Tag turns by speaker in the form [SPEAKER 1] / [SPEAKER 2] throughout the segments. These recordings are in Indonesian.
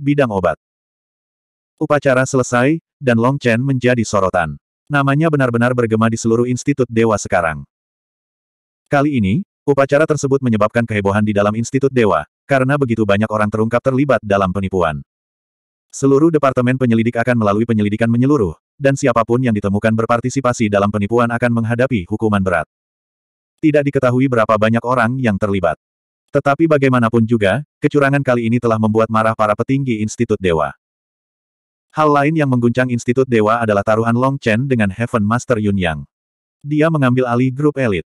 [SPEAKER 1] bidang obat. Upacara selesai, dan Long Chen menjadi sorotan. Namanya benar-benar bergema di seluruh institut dewa sekarang. Kali ini, upacara tersebut menyebabkan kehebohan di dalam institut dewa, karena begitu banyak orang terungkap terlibat dalam penipuan. Seluruh departemen penyelidik akan melalui penyelidikan menyeluruh, dan siapapun yang ditemukan berpartisipasi dalam penipuan akan menghadapi hukuman berat. Tidak diketahui berapa banyak orang yang terlibat. Tetapi bagaimanapun juga, kecurangan kali ini telah membuat marah para petinggi Institut Dewa. Hal lain yang mengguncang Institut Dewa adalah taruhan Long Chen dengan Heaven Master Yun Yang. Dia mengambil alih grup elit.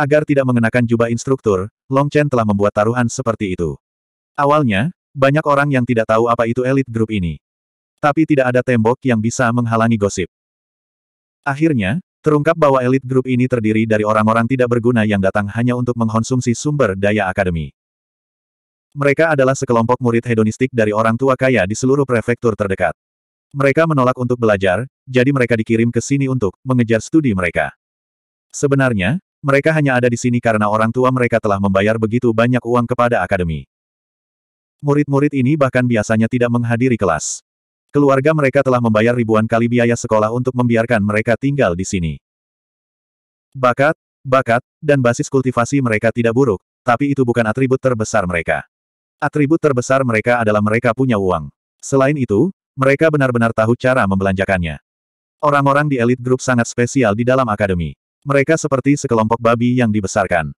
[SPEAKER 1] Agar tidak mengenakan jubah instruktur, Long Chen telah membuat taruhan seperti itu. Awalnya, banyak orang yang tidak tahu apa itu elit grup ini. Tapi tidak ada tembok yang bisa menghalangi gosip. Akhirnya, Terungkap bahwa elit grup ini terdiri dari orang-orang tidak berguna yang datang hanya untuk mengkonsumsi sumber daya akademi. Mereka adalah sekelompok murid hedonistik dari orang tua kaya di seluruh prefektur terdekat. Mereka menolak untuk belajar, jadi mereka dikirim ke sini untuk mengejar studi mereka. Sebenarnya, mereka hanya ada di sini karena orang tua mereka telah membayar begitu banyak uang kepada akademi. Murid-murid ini bahkan biasanya tidak menghadiri kelas. Keluarga mereka telah membayar ribuan kali biaya sekolah untuk membiarkan mereka tinggal di sini. Bakat, bakat, dan basis kultivasi mereka tidak buruk, tapi itu bukan atribut terbesar mereka. Atribut terbesar mereka adalah mereka punya uang. Selain itu, mereka benar-benar tahu cara membelanjakannya. Orang-orang di elit grup sangat spesial di dalam akademi. Mereka seperti sekelompok babi yang dibesarkan.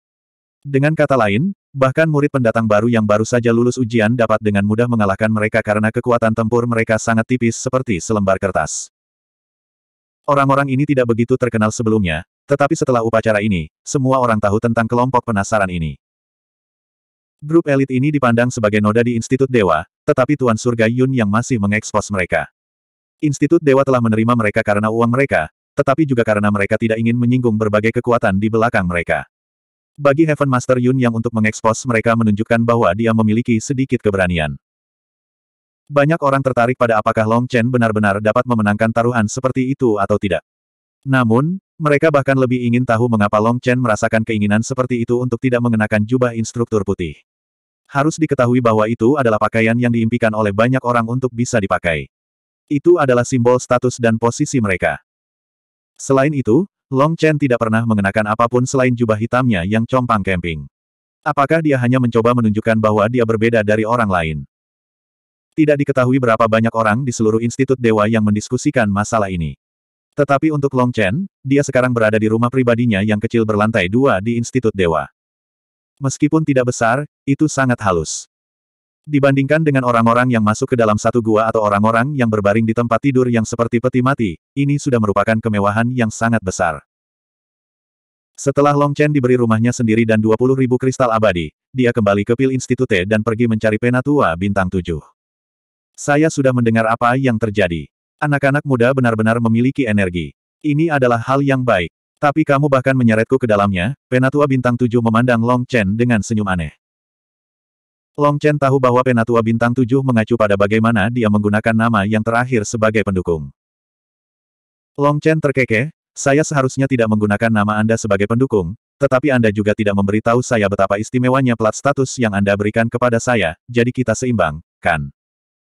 [SPEAKER 1] Dengan kata lain, Bahkan murid pendatang baru yang baru saja lulus ujian dapat dengan mudah mengalahkan mereka karena kekuatan tempur mereka sangat tipis seperti selembar kertas. Orang-orang ini tidak begitu terkenal sebelumnya, tetapi setelah upacara ini, semua orang tahu tentang kelompok penasaran ini. Grup elit ini dipandang sebagai noda di Institut Dewa, tetapi Tuan Surga Yun yang masih mengekspos mereka. Institut Dewa telah menerima mereka karena uang mereka, tetapi juga karena mereka tidak ingin menyinggung berbagai kekuatan di belakang mereka. Bagi Heaven Master Yun yang untuk mengekspos mereka menunjukkan bahwa dia memiliki sedikit keberanian. Banyak orang tertarik pada apakah Long Chen benar-benar dapat memenangkan taruhan seperti itu atau tidak. Namun, mereka bahkan lebih ingin tahu mengapa Long Chen merasakan keinginan seperti itu untuk tidak mengenakan jubah instruktur putih. Harus diketahui bahwa itu adalah pakaian yang diimpikan oleh banyak orang untuk bisa dipakai. Itu adalah simbol status dan posisi mereka. Selain itu, Long Chen tidak pernah mengenakan apapun selain jubah hitamnya yang compang camping. Apakah dia hanya mencoba menunjukkan bahwa dia berbeda dari orang lain? Tidak diketahui berapa banyak orang di seluruh Institut Dewa yang mendiskusikan masalah ini. Tetapi untuk Long Chen, dia sekarang berada di rumah pribadinya yang kecil berlantai dua di Institut Dewa. Meskipun tidak besar, itu sangat halus. Dibandingkan dengan orang-orang yang masuk ke dalam satu gua atau orang-orang yang berbaring di tempat tidur yang seperti peti mati, ini sudah merupakan kemewahan yang sangat besar. Setelah Long Chen diberi rumahnya sendiri dan 20 ribu kristal abadi, dia kembali ke Pil Institute dan pergi mencari Penatua bintang tujuh. Saya sudah mendengar apa yang terjadi. Anak-anak muda benar-benar memiliki energi. Ini adalah hal yang baik. Tapi kamu bahkan menyeretku ke dalamnya, Penatua bintang tujuh memandang Long Chen dengan senyum aneh. Long Chen tahu bahwa Penatua Bintang Tujuh mengacu pada bagaimana dia menggunakan nama yang terakhir sebagai pendukung. Long Chen terkekeh, saya seharusnya tidak menggunakan nama Anda sebagai pendukung, tetapi Anda juga tidak memberitahu saya betapa istimewanya plat status yang Anda berikan kepada saya, jadi kita seimbang, kan?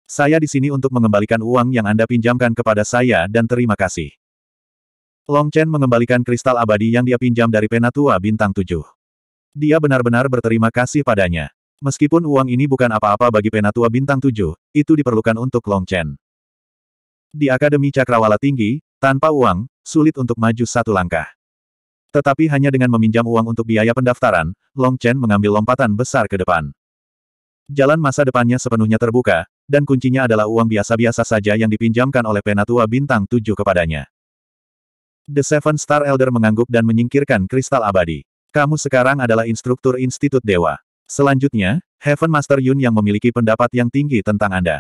[SPEAKER 1] Saya di sini untuk mengembalikan uang yang Anda pinjamkan kepada saya dan terima kasih. Long Chen mengembalikan kristal abadi yang dia pinjam dari Penatua Bintang Tujuh. Dia benar-benar berterima kasih padanya. Meskipun uang ini bukan apa-apa bagi penatua bintang tujuh, itu diperlukan untuk Long Chen. Di Akademi Cakrawala Tinggi, tanpa uang, sulit untuk maju satu langkah. Tetapi hanya dengan meminjam uang untuk biaya pendaftaran, Long Chen mengambil lompatan besar ke depan. Jalan masa depannya sepenuhnya terbuka, dan kuncinya adalah uang biasa-biasa saja yang dipinjamkan oleh penatua bintang tujuh kepadanya. The Seven Star Elder mengangguk dan menyingkirkan kristal abadi. Kamu sekarang adalah instruktur Institut Dewa. Selanjutnya, Heaven Master Yun yang memiliki pendapat yang tinggi tentang Anda.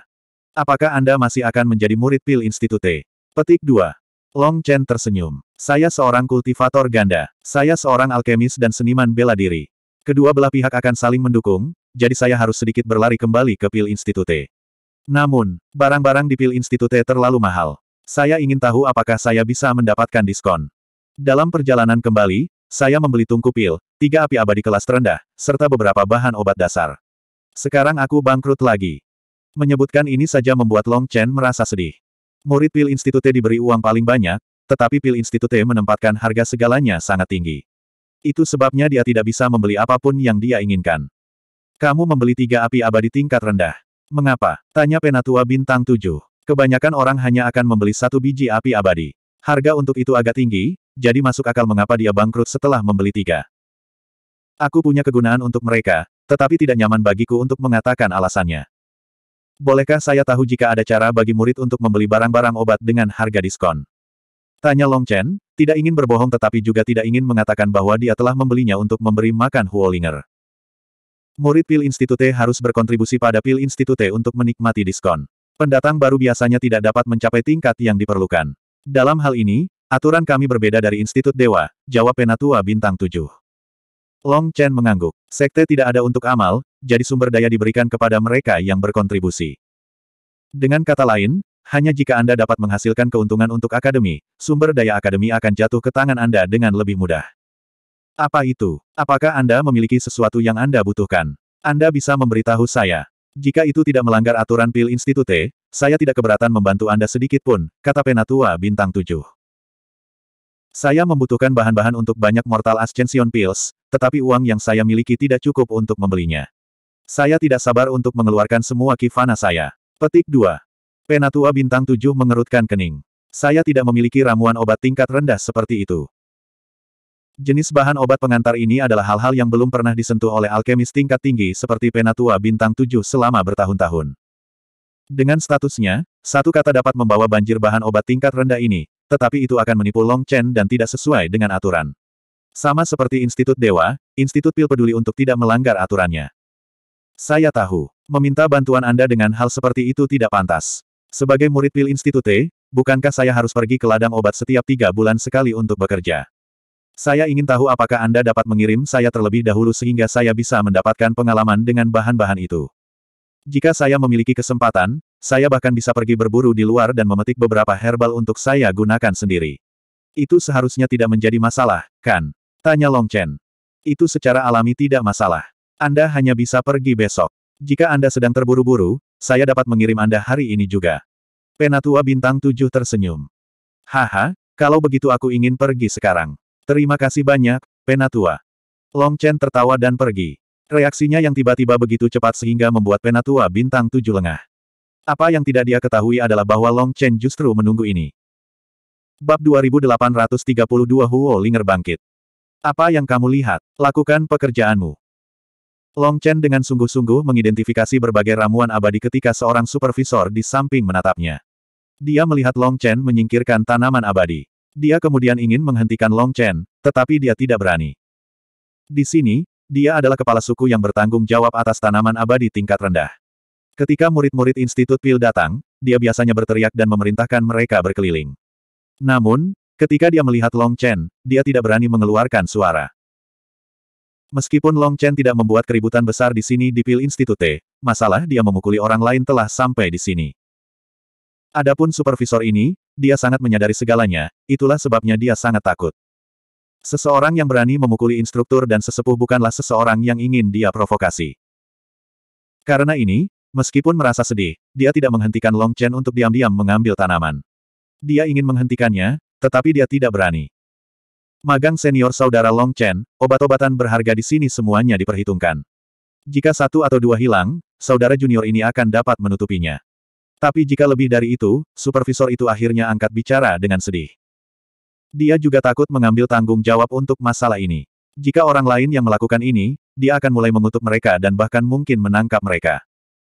[SPEAKER 1] Apakah Anda masih akan menjadi murid Pil Institute? Petik 2. Long Chen tersenyum. Saya seorang kultivator ganda. Saya seorang alkemis dan seniman bela diri. Kedua belah pihak akan saling mendukung, jadi saya harus sedikit berlari kembali ke Pil Institute. Namun, barang-barang di Pil Institute terlalu mahal. Saya ingin tahu apakah saya bisa mendapatkan diskon. Dalam perjalanan kembali, saya membeli tungku pil, tiga api abadi kelas terendah, serta beberapa bahan obat dasar. Sekarang aku bangkrut lagi. Menyebutkan ini saja membuat Long Chen merasa sedih. Murid pil institute diberi uang paling banyak, tetapi pil institute menempatkan harga segalanya sangat tinggi. Itu sebabnya dia tidak bisa membeli apapun yang dia inginkan. Kamu membeli tiga api abadi tingkat rendah. Mengapa? Tanya penatua bintang tujuh. Kebanyakan orang hanya akan membeli satu biji api abadi. Harga untuk itu agak tinggi, jadi masuk akal mengapa dia bangkrut setelah membeli tiga. Aku punya kegunaan untuk mereka, tetapi tidak nyaman bagiku untuk mengatakan alasannya. Bolehkah saya tahu jika ada cara bagi murid untuk membeli barang-barang obat dengan harga diskon? Tanya Long Chen, tidak ingin berbohong tetapi juga tidak ingin mengatakan bahwa dia telah membelinya untuk memberi makan Huolinger. Murid Pil Institute harus berkontribusi pada Pil Institute untuk menikmati diskon. Pendatang baru biasanya tidak dapat mencapai tingkat yang diperlukan. Dalam hal ini, aturan kami berbeda dari Institut Dewa, jawab Penatua Bintang 7. Long Chen mengangguk. Sekte tidak ada untuk amal, jadi sumber daya diberikan kepada mereka yang berkontribusi. Dengan kata lain, hanya jika Anda dapat menghasilkan keuntungan untuk akademi, sumber daya akademi akan jatuh ke tangan Anda dengan lebih mudah. Apa itu? Apakah Anda memiliki sesuatu yang Anda butuhkan? Anda bisa memberitahu saya. Jika itu tidak melanggar aturan PIL Institute, saya tidak keberatan membantu Anda sedikit pun, kata Penatua Bintang 7. Saya membutuhkan bahan-bahan untuk banyak Mortal Ascension Pills, tetapi uang yang saya miliki tidak cukup untuk membelinya. Saya tidak sabar untuk mengeluarkan semua kifana saya. Petik 2. Penatua Bintang 7 mengerutkan kening. Saya tidak memiliki ramuan obat tingkat rendah seperti itu. Jenis bahan obat pengantar ini adalah hal-hal yang belum pernah disentuh oleh alkemis tingkat tinggi seperti Penatua Bintang 7 selama bertahun-tahun. Dengan statusnya, satu kata dapat membawa banjir bahan obat tingkat rendah ini, tetapi itu akan menipu Long Chen dan tidak sesuai dengan aturan. Sama seperti Institut Dewa, Institut Pil peduli untuk tidak melanggar aturannya. Saya tahu, meminta bantuan Anda dengan hal seperti itu tidak pantas. Sebagai murid Pil Institute, bukankah saya harus pergi ke ladang obat setiap tiga bulan sekali untuk bekerja? Saya ingin tahu apakah Anda dapat mengirim saya terlebih dahulu sehingga saya bisa mendapatkan pengalaman dengan bahan-bahan itu. Jika saya memiliki kesempatan, saya bahkan bisa pergi berburu di luar dan memetik beberapa herbal untuk saya gunakan sendiri. Itu seharusnya tidak menjadi masalah, kan? Tanya Long Chen. Itu secara alami tidak masalah. Anda hanya bisa pergi besok. Jika Anda sedang terburu-buru, saya dapat mengirim Anda hari ini juga. Penatua Bintang Tujuh tersenyum. Haha, kalau begitu aku ingin pergi sekarang. Terima kasih banyak, Penatua. Long Chen tertawa dan pergi. Reaksinya yang tiba-tiba begitu cepat sehingga membuat penatua bintang tujuh lengah. Apa yang tidak dia ketahui adalah bahwa Long Chen justru menunggu ini. Bab 2832 Huo Linger bangkit. Apa yang kamu lihat? Lakukan pekerjaanmu. Long Chen dengan sungguh-sungguh mengidentifikasi berbagai ramuan abadi ketika seorang supervisor di samping menatapnya. Dia melihat Long Chen menyingkirkan tanaman abadi. Dia kemudian ingin menghentikan Long Chen, tetapi dia tidak berani. Di sini, dia adalah kepala suku yang bertanggung jawab atas tanaman abadi tingkat rendah. Ketika murid-murid Institut Pil datang, dia biasanya berteriak dan memerintahkan mereka berkeliling. Namun, ketika dia melihat Long Chen, dia tidak berani mengeluarkan suara. Meskipun Long Chen tidak membuat keributan besar di sini di Pil Institute, masalah dia memukuli orang lain telah sampai di sini. Adapun supervisor ini, dia sangat menyadari segalanya, itulah sebabnya dia sangat takut. Seseorang yang berani memukuli instruktur dan sesepuh bukanlah seseorang yang ingin dia provokasi. Karena ini, meskipun merasa sedih, dia tidak menghentikan Long Chen untuk diam-diam mengambil tanaman. Dia ingin menghentikannya, tetapi dia tidak berani. Magang senior saudara Long Chen, obat-obatan berharga di sini semuanya diperhitungkan. Jika satu atau dua hilang, saudara junior ini akan dapat menutupinya. Tapi jika lebih dari itu, supervisor itu akhirnya angkat bicara dengan sedih. Dia juga takut mengambil tanggung jawab untuk masalah ini. Jika orang lain yang melakukan ini, dia akan mulai mengutuk mereka dan bahkan mungkin menangkap mereka.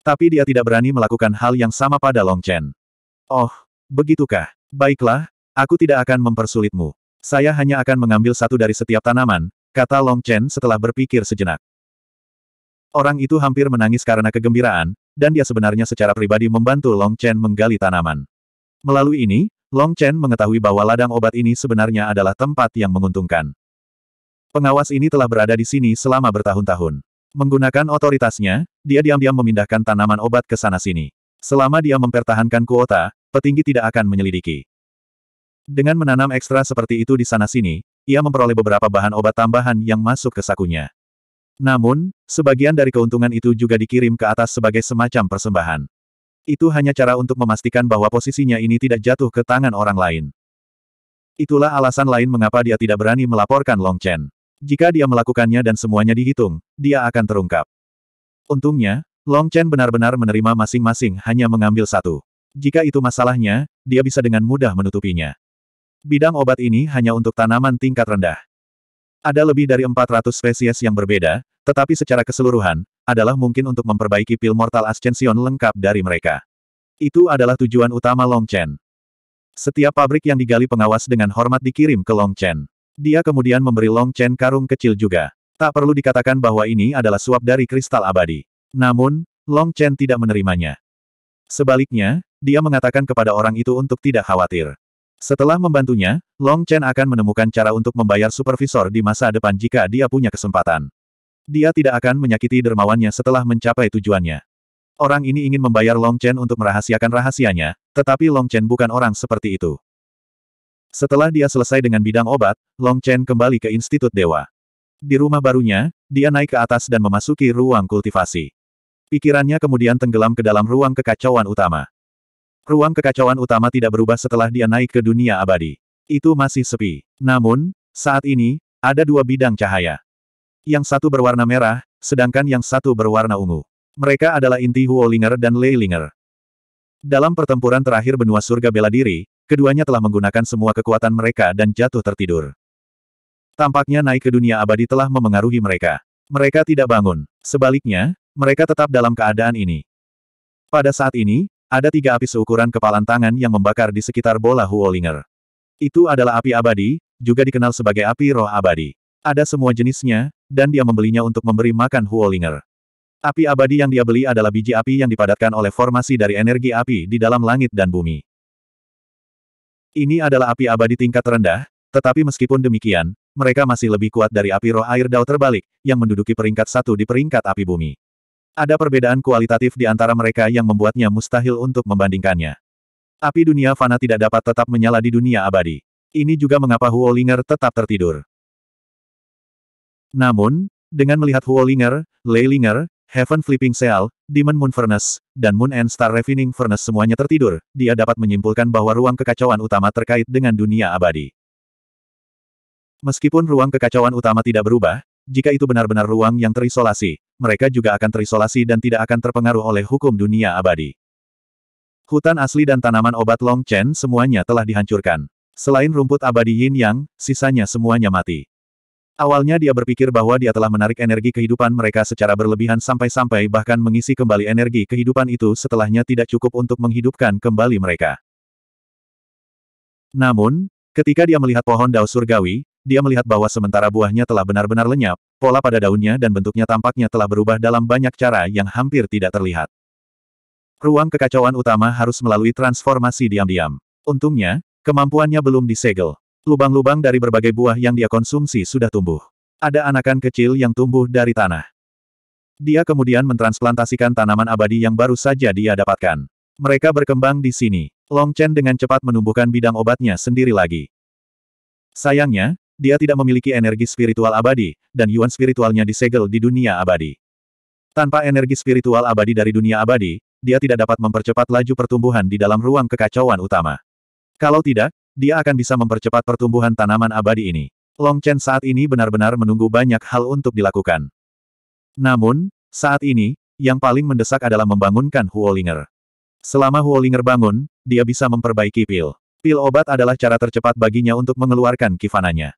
[SPEAKER 1] Tapi dia tidak berani melakukan hal yang sama pada Long Chen. Oh, begitukah? Baiklah, aku tidak akan mempersulitmu. Saya hanya akan mengambil satu dari setiap tanaman, kata Long Chen setelah berpikir sejenak. Orang itu hampir menangis karena kegembiraan, dan dia sebenarnya secara pribadi membantu Long Chen menggali tanaman. Melalui ini, Long Chen mengetahui bahwa ladang obat ini sebenarnya adalah tempat yang menguntungkan. Pengawas ini telah berada di sini selama bertahun-tahun. Menggunakan otoritasnya, dia diam-diam memindahkan tanaman obat ke sana-sini. Selama dia mempertahankan kuota, petinggi tidak akan menyelidiki. Dengan menanam ekstra seperti itu di sana-sini, ia memperoleh beberapa bahan obat tambahan yang masuk ke sakunya. Namun, sebagian dari keuntungan itu juga dikirim ke atas sebagai semacam persembahan. Itu hanya cara untuk memastikan bahwa posisinya ini tidak jatuh ke tangan orang lain. Itulah alasan lain mengapa dia tidak berani melaporkan Long Chen. Jika dia melakukannya dan semuanya dihitung, dia akan terungkap. Untungnya, Long Chen benar-benar menerima masing-masing hanya mengambil satu. Jika itu masalahnya, dia bisa dengan mudah menutupinya. Bidang obat ini hanya untuk tanaman tingkat rendah. Ada lebih dari 400 spesies yang berbeda, tetapi secara keseluruhan, adalah mungkin untuk memperbaiki pil mortal Ascension lengkap dari mereka. Itu adalah tujuan utama Long Chen. Setiap pabrik yang digali pengawas dengan hormat dikirim ke Long Chen. Dia kemudian memberi Long Chen karung kecil juga. Tak perlu dikatakan bahwa ini adalah suap dari kristal abadi. Namun, Long Chen tidak menerimanya. Sebaliknya, dia mengatakan kepada orang itu untuk tidak khawatir. Setelah membantunya, Long Chen akan menemukan cara untuk membayar supervisor di masa depan jika dia punya kesempatan. Dia tidak akan menyakiti dermawannya setelah mencapai tujuannya. Orang ini ingin membayar Long Chen untuk merahasiakan rahasianya, tetapi Long Chen bukan orang seperti itu. Setelah dia selesai dengan bidang obat, Long Chen kembali ke Institut Dewa. Di rumah barunya, dia naik ke atas dan memasuki ruang kultivasi. Pikirannya kemudian tenggelam ke dalam ruang kekacauan utama. Ruang kekacauan utama tidak berubah setelah dia naik ke dunia abadi. Itu masih sepi. Namun, saat ini, ada dua bidang cahaya. Yang satu berwarna merah, sedangkan yang satu berwarna ungu. Mereka adalah inti Huolinger dan Leilinger. Dalam pertempuran terakhir benua surga bela diri, keduanya telah menggunakan semua kekuatan mereka dan jatuh tertidur. Tampaknya naik ke dunia abadi telah memengaruhi mereka. Mereka tidak bangun. Sebaliknya, mereka tetap dalam keadaan ini. Pada saat ini, ada tiga api seukuran kepalan tangan yang membakar di sekitar bola Huolinger. Itu adalah api abadi, juga dikenal sebagai api roh abadi. Ada semua jenisnya, dan dia membelinya untuk memberi makan Huolinger. Api abadi yang dia beli adalah biji api yang dipadatkan oleh formasi dari energi api di dalam langit dan bumi. Ini adalah api abadi tingkat rendah, tetapi meskipun demikian, mereka masih lebih kuat dari api roh air dao terbalik, yang menduduki peringkat satu di peringkat api bumi. Ada perbedaan kualitatif di antara mereka yang membuatnya mustahil untuk membandingkannya. Api dunia fana tidak dapat tetap menyala di dunia abadi. Ini juga mengapa Huolinger tetap tertidur. Namun, dengan melihat Huolinger, Leilinger, Heaven Flipping Seal, Demon Moon Furnace, dan Moon and Star Refining Furnace semuanya tertidur, dia dapat menyimpulkan bahwa ruang kekacauan utama terkait dengan dunia abadi. Meskipun ruang kekacauan utama tidak berubah, jika itu benar-benar ruang yang terisolasi, mereka juga akan terisolasi dan tidak akan terpengaruh oleh hukum dunia abadi. Hutan asli dan tanaman obat Long Chen semuanya telah dihancurkan. Selain rumput abadi Yin Yang, sisanya semuanya mati. Awalnya dia berpikir bahwa dia telah menarik energi kehidupan mereka secara berlebihan sampai-sampai bahkan mengisi kembali energi kehidupan itu setelahnya tidak cukup untuk menghidupkan kembali mereka. Namun, ketika dia melihat pohon daun surgawi, dia melihat bahwa sementara buahnya telah benar-benar lenyap, pola pada daunnya dan bentuknya tampaknya telah berubah dalam banyak cara yang hampir tidak terlihat. Ruang kekacauan utama harus melalui transformasi diam-diam. Untungnya, kemampuannya belum disegel. Lubang-lubang dari berbagai buah yang dia konsumsi sudah tumbuh. Ada anakan kecil yang tumbuh dari tanah. Dia kemudian mentransplantasikan tanaman abadi yang baru saja dia dapatkan. Mereka berkembang di sini. Long Chen dengan cepat menumbuhkan bidang obatnya sendiri lagi. Sayangnya, dia tidak memiliki energi spiritual abadi, dan yuan spiritualnya disegel di dunia abadi. Tanpa energi spiritual abadi dari dunia abadi, dia tidak dapat mempercepat laju pertumbuhan di dalam ruang kekacauan utama. Kalau tidak, dia akan bisa mempercepat pertumbuhan tanaman abadi ini. Long Chen saat ini benar-benar menunggu banyak hal untuk dilakukan. Namun, saat ini, yang paling mendesak adalah membangunkan Huolinger. Selama Huolinger bangun, dia bisa memperbaiki pil. Pil obat adalah cara tercepat baginya untuk mengeluarkan kifananya.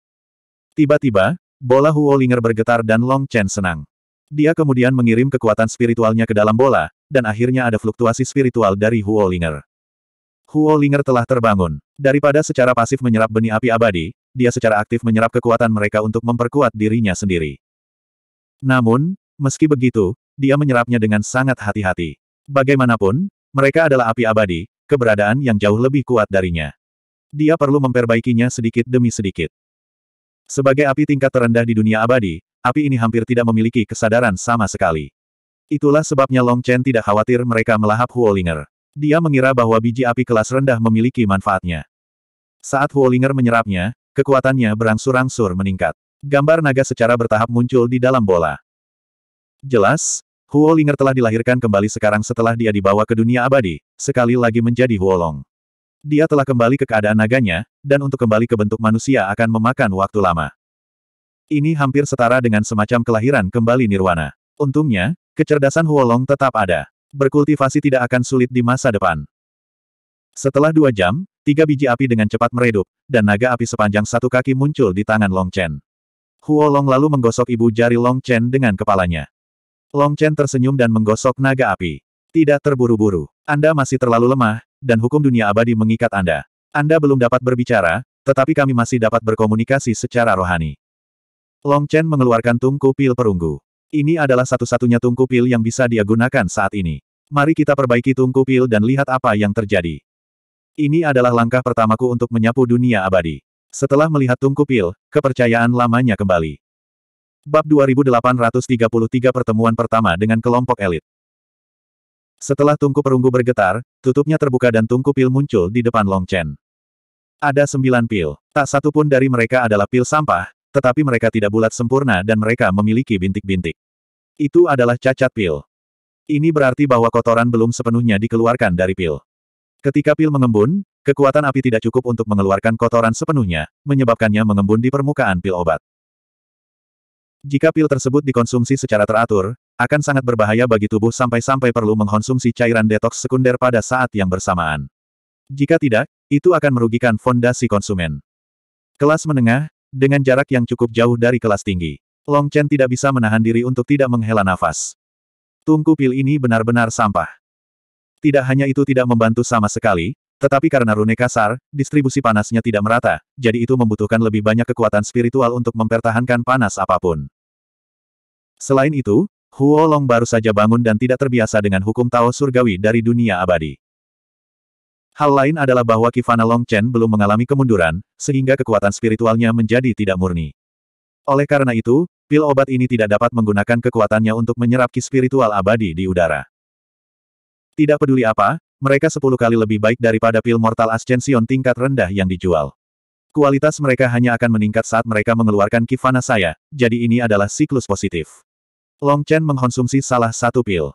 [SPEAKER 1] Tiba-tiba, bola Huolinger bergetar dan Long Chen senang. Dia kemudian mengirim kekuatan spiritualnya ke dalam bola, dan akhirnya ada fluktuasi spiritual dari Huolinger. Huo Linger telah terbangun. Daripada secara pasif menyerap benih api abadi, dia secara aktif menyerap kekuatan mereka untuk memperkuat dirinya sendiri. Namun, meski begitu, dia menyerapnya dengan sangat hati-hati. Bagaimanapun, mereka adalah api abadi, keberadaan yang jauh lebih kuat darinya. Dia perlu memperbaikinya sedikit demi sedikit. Sebagai api tingkat terendah di dunia abadi, api ini hampir tidak memiliki kesadaran sama sekali. Itulah sebabnya Long Chen tidak khawatir mereka melahap Huolinger. Dia mengira bahwa biji api kelas rendah memiliki manfaatnya. Saat Huolinger menyerapnya, kekuatannya berangsur-angsur meningkat. Gambar naga secara bertahap muncul di dalam bola. Jelas, Huolinger telah dilahirkan kembali sekarang setelah dia dibawa ke dunia abadi, sekali lagi menjadi Huolong. Dia telah kembali ke keadaan naganya, dan untuk kembali ke bentuk manusia akan memakan waktu lama. Ini hampir setara dengan semacam kelahiran kembali nirwana. Untungnya, kecerdasan Huolong tetap ada. Berkultivasi tidak akan sulit di masa depan. Setelah dua jam, tiga biji api dengan cepat meredup, dan naga api sepanjang satu kaki muncul di tangan Long Chen. Huo Long lalu menggosok ibu jari Long Chen dengan kepalanya. Long Chen tersenyum dan menggosok naga api. Tidak terburu-buru. Anda masih terlalu lemah, dan hukum dunia abadi mengikat Anda. Anda belum dapat berbicara, tetapi kami masih dapat berkomunikasi secara rohani. Long Chen mengeluarkan tungku pil perunggu. Ini adalah satu-satunya tungku pil yang bisa dia gunakan saat ini. Mari kita perbaiki tungku pil dan lihat apa yang terjadi. Ini adalah langkah pertamaku untuk menyapu dunia abadi. Setelah melihat tungku pil, kepercayaan lamanya kembali. Bab 2833 Pertemuan pertama dengan kelompok elit. Setelah tungku perunggu bergetar, tutupnya terbuka dan tungku pil muncul di depan Long Chen. Ada sembilan pil. Tak satu pun dari mereka adalah pil sampah, tetapi mereka tidak bulat sempurna dan mereka memiliki bintik-bintik. Itu adalah cacat pil. Ini berarti bahwa kotoran belum sepenuhnya dikeluarkan dari pil. Ketika pil mengembun, kekuatan api tidak cukup untuk mengeluarkan kotoran sepenuhnya, menyebabkannya mengembun di permukaan pil obat. Jika pil tersebut dikonsumsi secara teratur, akan sangat berbahaya bagi tubuh sampai-sampai perlu mengkonsumsi cairan detoks sekunder pada saat yang bersamaan. Jika tidak, itu akan merugikan fondasi konsumen. Kelas menengah, dengan jarak yang cukup jauh dari kelas tinggi, Long Chen tidak bisa menahan diri untuk tidak menghela nafas. Tungku pil ini benar-benar sampah. Tidak hanya itu tidak membantu sama sekali, tetapi karena rune kasar, distribusi panasnya tidak merata, jadi itu membutuhkan lebih banyak kekuatan spiritual untuk mempertahankan panas apapun. Selain itu, Huo Long baru saja bangun dan tidak terbiasa dengan hukum Tao Surgawi dari dunia abadi. Hal lain adalah bahwa Kivana Longchen belum mengalami kemunduran, sehingga kekuatan spiritualnya menjadi tidak murni. Oleh karena itu, pil obat ini tidak dapat menggunakan kekuatannya untuk menyerap ki spiritual abadi di udara. Tidak peduli apa, mereka sepuluh kali lebih baik daripada pil mortal ascension tingkat rendah yang dijual. Kualitas mereka hanya akan meningkat saat mereka mengeluarkan Kifana saya, jadi ini adalah siklus positif. Long Chen mengkonsumsi salah satu pil.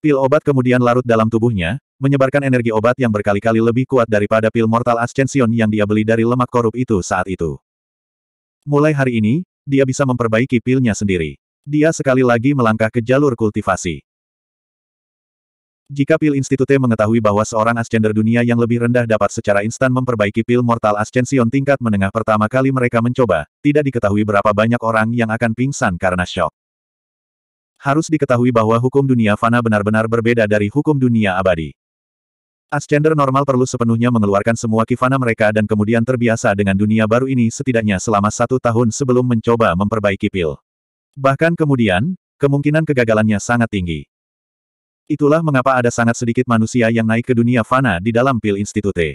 [SPEAKER 1] Pil obat kemudian larut dalam tubuhnya, menyebarkan energi obat yang berkali-kali lebih kuat daripada pil mortal ascension yang dia beli dari lemak korup itu saat itu. Mulai hari ini, dia bisa memperbaiki pilnya sendiri. Dia sekali lagi melangkah ke jalur kultivasi. Jika Pil Institute mengetahui bahwa seorang ascender dunia yang lebih rendah dapat secara instan memperbaiki pil mortal ascension tingkat menengah pertama kali mereka mencoba, tidak diketahui berapa banyak orang yang akan pingsan karena shock. Harus diketahui bahwa hukum dunia fana benar-benar berbeda dari hukum dunia abadi. Ascender normal perlu sepenuhnya mengeluarkan semua kifana mereka dan kemudian terbiasa dengan dunia baru ini setidaknya selama satu tahun sebelum mencoba memperbaiki pil. Bahkan kemudian, kemungkinan kegagalannya sangat tinggi. Itulah mengapa ada sangat sedikit manusia yang naik ke dunia fana di dalam pil institute.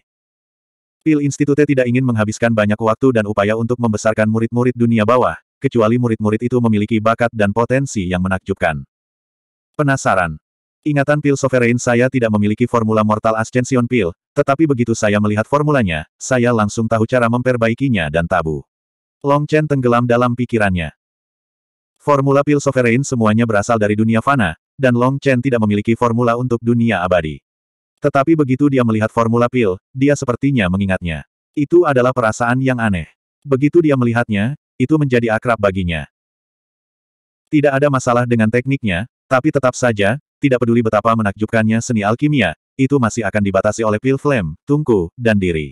[SPEAKER 1] Pil institute tidak ingin menghabiskan banyak waktu dan upaya untuk membesarkan murid-murid dunia bawah, kecuali murid-murid itu memiliki bakat dan potensi yang menakjubkan. Penasaran? Ingatan pil sovereign saya tidak memiliki formula mortal ascension Pill, tetapi begitu saya melihat formulanya, saya langsung tahu cara memperbaikinya dan tabu. Long Chen tenggelam dalam pikirannya. Formula pil sovereign semuanya berasal dari dunia fana, dan Long Chen tidak memiliki formula untuk dunia abadi. Tetapi begitu dia melihat formula pil, dia sepertinya mengingatnya. Itu adalah perasaan yang aneh. Begitu dia melihatnya, itu menjadi akrab baginya. Tidak ada masalah dengan tekniknya, tapi tetap saja, tidak peduli betapa menakjubkannya seni alkimia, itu masih akan dibatasi oleh pil flame, tungku, dan diri.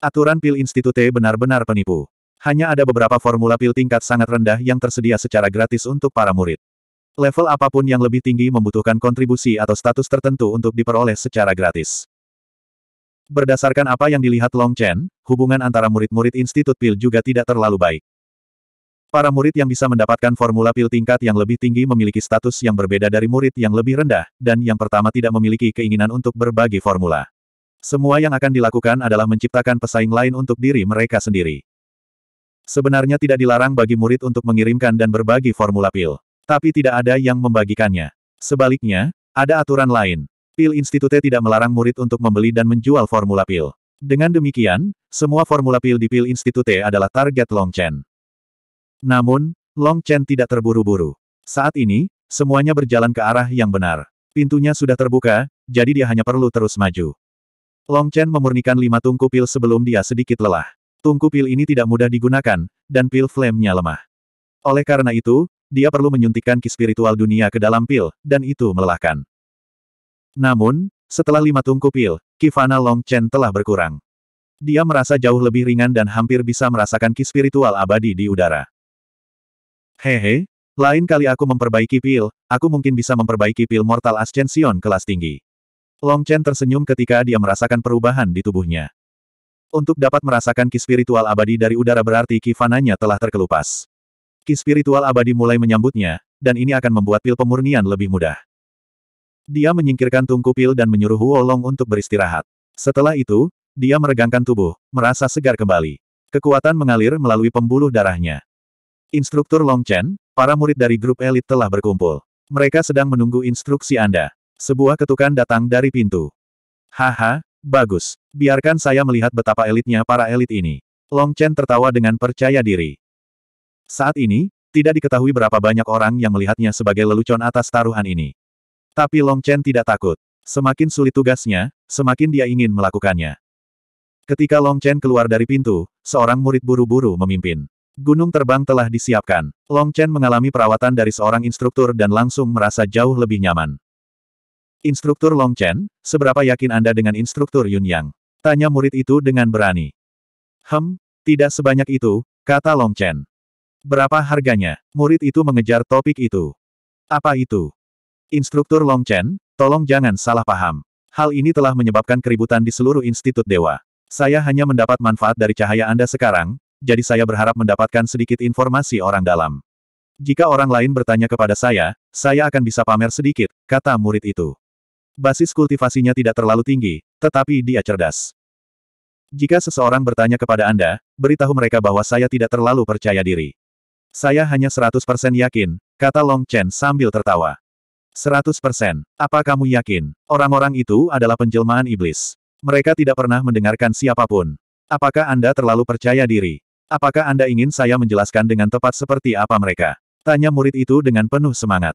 [SPEAKER 1] Aturan pil institute benar-benar penipu. Hanya ada beberapa formula pil tingkat sangat rendah yang tersedia secara gratis untuk para murid. Level apapun yang lebih tinggi membutuhkan kontribusi atau status tertentu untuk diperoleh secara gratis. Berdasarkan apa yang dilihat Long Chen, hubungan antara murid-murid Institut Pil juga tidak terlalu baik. Para murid yang bisa mendapatkan formula pil tingkat yang lebih tinggi memiliki status yang berbeda dari murid yang lebih rendah, dan yang pertama tidak memiliki keinginan untuk berbagi formula. Semua yang akan dilakukan adalah menciptakan pesaing lain untuk diri mereka sendiri. Sebenarnya tidak dilarang bagi murid untuk mengirimkan dan berbagi formula pil. Tapi tidak ada yang membagikannya. Sebaliknya, ada aturan lain. Pil Institute tidak melarang murid untuk membeli dan menjual formula pil. Dengan demikian, semua formula pil di Pil Institute adalah target long chain. Namun, Long Chen tidak terburu-buru. Saat ini, semuanya berjalan ke arah yang benar. Pintunya sudah terbuka, jadi dia hanya perlu terus maju. Long Chen memurnikan lima tungku pil sebelum dia sedikit lelah. Tungku pil ini tidak mudah digunakan, dan pil flame-nya lemah. Oleh karena itu, dia perlu menyuntikkan ki spiritual dunia ke dalam pil, dan itu melelahkan. Namun, setelah lima tungku pil, kifana Long Chen telah berkurang. Dia merasa jauh lebih ringan dan hampir bisa merasakan ki spiritual abadi di udara. Hehe, lain kali aku memperbaiki pil, aku mungkin bisa memperbaiki pil mortal ascension kelas tinggi. Long Chen tersenyum ketika dia merasakan perubahan di tubuhnya. Untuk dapat merasakan ki spiritual abadi dari udara berarti kifananya telah terkelupas. Ki spiritual abadi mulai menyambutnya, dan ini akan membuat pil pemurnian lebih mudah. Dia menyingkirkan tungku pil dan menyuruh Long untuk beristirahat. Setelah itu, dia meregangkan tubuh, merasa segar kembali. Kekuatan mengalir melalui pembuluh darahnya. Instruktur Long Chen, para murid dari grup elit telah berkumpul. Mereka sedang menunggu instruksi Anda. Sebuah ketukan datang dari pintu. Haha, bagus. Biarkan saya melihat betapa elitnya para elit ini. Long Chen tertawa dengan percaya diri. Saat ini, tidak diketahui berapa banyak orang yang melihatnya sebagai lelucon atas taruhan ini. Tapi Long Chen tidak takut. Semakin sulit tugasnya, semakin dia ingin melakukannya. Ketika Long Chen keluar dari pintu, seorang murid buru-buru memimpin. Gunung terbang telah disiapkan. Long Chen mengalami perawatan dari seorang instruktur dan langsung merasa jauh lebih nyaman. Instruktur Long Chen, seberapa yakin Anda dengan instruktur Yun Yang? Tanya murid itu dengan berani. Hem, tidak sebanyak itu, kata Long Chen. Berapa harganya? Murid itu mengejar topik itu. Apa itu? Instruktur Long Chen, tolong jangan salah paham. Hal ini telah menyebabkan keributan di seluruh Institut Dewa. Saya hanya mendapat manfaat dari cahaya Anda sekarang, jadi saya berharap mendapatkan sedikit informasi orang dalam. Jika orang lain bertanya kepada saya, saya akan bisa pamer sedikit, kata murid itu. Basis kultivasinya tidak terlalu tinggi, tetapi dia cerdas. Jika seseorang bertanya kepada Anda, beritahu mereka bahwa saya tidak terlalu percaya diri. Saya hanya 100% yakin, kata Long Chen sambil tertawa. 100%, apa kamu yakin? Orang-orang itu adalah penjelmaan iblis. Mereka tidak pernah mendengarkan siapapun. Apakah Anda terlalu percaya diri? Apakah Anda ingin saya menjelaskan dengan tepat seperti apa mereka? Tanya murid itu dengan penuh semangat.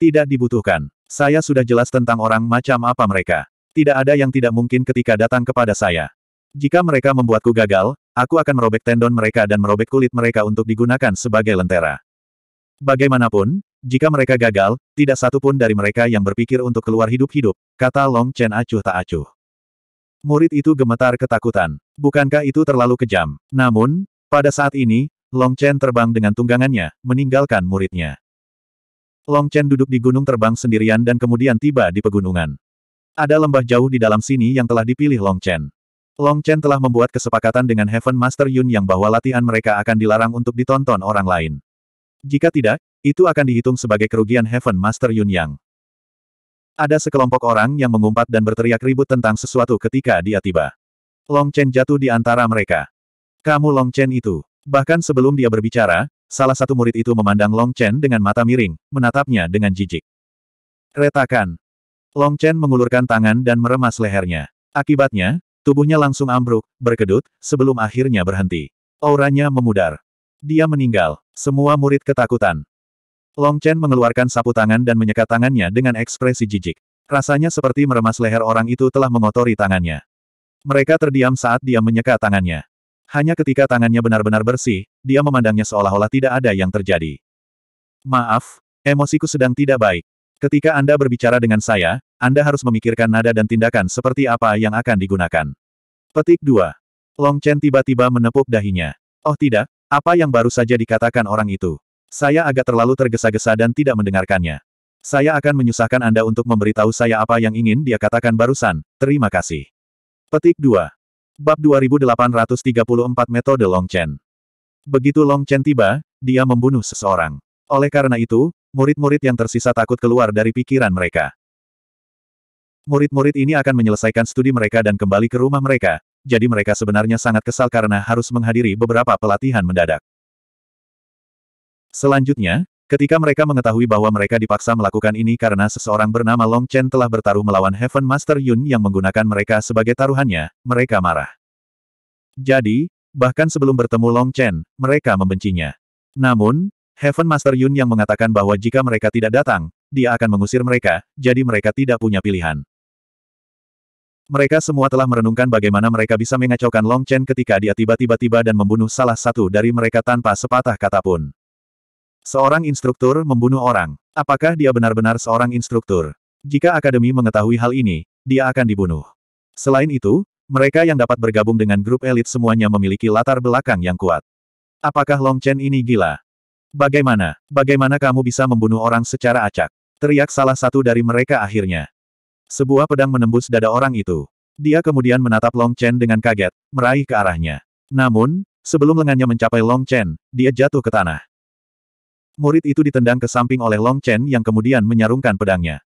[SPEAKER 1] Tidak dibutuhkan. Saya sudah jelas tentang orang macam apa mereka. Tidak ada yang tidak mungkin ketika datang kepada saya. Jika mereka membuatku gagal, aku akan merobek tendon mereka dan merobek kulit mereka untuk digunakan sebagai lentera. Bagaimanapun, jika mereka gagal, tidak satu pun dari mereka yang berpikir untuk keluar hidup-hidup, kata Long Chen acuh tak acuh. Murid itu gemetar ketakutan. Bukankah itu terlalu kejam? Namun, pada saat ini, Long Chen terbang dengan tunggangannya, meninggalkan muridnya. Long Chen duduk di gunung terbang sendirian dan kemudian tiba di pegunungan. Ada lembah jauh di dalam sini yang telah dipilih Long Chen. Long Chen telah membuat kesepakatan dengan Heaven Master Yun yang bahwa latihan mereka akan dilarang untuk ditonton orang lain. Jika tidak, itu akan dihitung sebagai kerugian Heaven Master Yun Yang. Ada sekelompok orang yang mengumpat dan berteriak ribut tentang sesuatu ketika dia tiba. Long Chen jatuh di antara mereka. Kamu Long Chen itu. Bahkan sebelum dia berbicara, salah satu murid itu memandang Long Chen dengan mata miring, menatapnya dengan jijik. Retakan. Long Chen mengulurkan tangan dan meremas lehernya. Akibatnya, tubuhnya langsung ambruk, berkedut, sebelum akhirnya berhenti. Auranya memudar. Dia meninggal. Semua murid ketakutan. Long Chen mengeluarkan sapu tangan dan menyekat tangannya dengan ekspresi jijik. Rasanya seperti meremas leher orang itu telah mengotori tangannya. Mereka terdiam saat dia menyekat tangannya. Hanya ketika tangannya benar-benar bersih, dia memandangnya seolah-olah tidak ada yang terjadi. Maaf, emosiku sedang tidak baik. Ketika Anda berbicara dengan saya, Anda harus memikirkan nada dan tindakan seperti apa yang akan digunakan. Petik 2. Long Chen tiba-tiba menepuk dahinya. Oh tidak, apa yang baru saja dikatakan orang itu? Saya agak terlalu tergesa-gesa dan tidak mendengarkannya. Saya akan menyusahkan Anda untuk memberitahu saya apa yang ingin dia katakan barusan, terima kasih. Petik 2. Bab 2834 Metode Long Chen Begitu Long Chen tiba, dia membunuh seseorang. Oleh karena itu, murid-murid yang tersisa takut keluar dari pikiran mereka. Murid-murid ini akan menyelesaikan studi mereka dan kembali ke rumah mereka, jadi mereka sebenarnya sangat kesal karena harus menghadiri beberapa pelatihan mendadak. Selanjutnya, Ketika mereka mengetahui bahwa mereka dipaksa melakukan ini karena seseorang bernama Long Chen telah bertaruh melawan Heaven Master Yun yang menggunakan mereka sebagai taruhannya, mereka marah. Jadi, bahkan sebelum bertemu Long Chen, mereka membencinya. Namun, Heaven Master Yun yang mengatakan bahwa jika mereka tidak datang, dia akan mengusir mereka, jadi mereka tidak punya pilihan. Mereka semua telah merenungkan bagaimana mereka bisa mengacaukan Long Chen ketika dia tiba-tiba tiba dan membunuh salah satu dari mereka tanpa sepatah kata pun. Seorang instruktur membunuh orang. Apakah dia benar-benar seorang instruktur? Jika akademi mengetahui hal ini, dia akan dibunuh. Selain itu, mereka yang dapat bergabung dengan grup elit semuanya memiliki latar belakang yang kuat. Apakah Long Chen ini gila? Bagaimana? Bagaimana kamu bisa membunuh orang secara acak? Teriak salah satu dari mereka akhirnya. Sebuah pedang menembus dada orang itu. Dia kemudian menatap Long Chen dengan kaget, meraih ke arahnya. Namun, sebelum lengannya mencapai Long Chen, dia jatuh ke tanah. Murid itu ditendang ke samping oleh Long Chen yang kemudian menyarungkan pedangnya.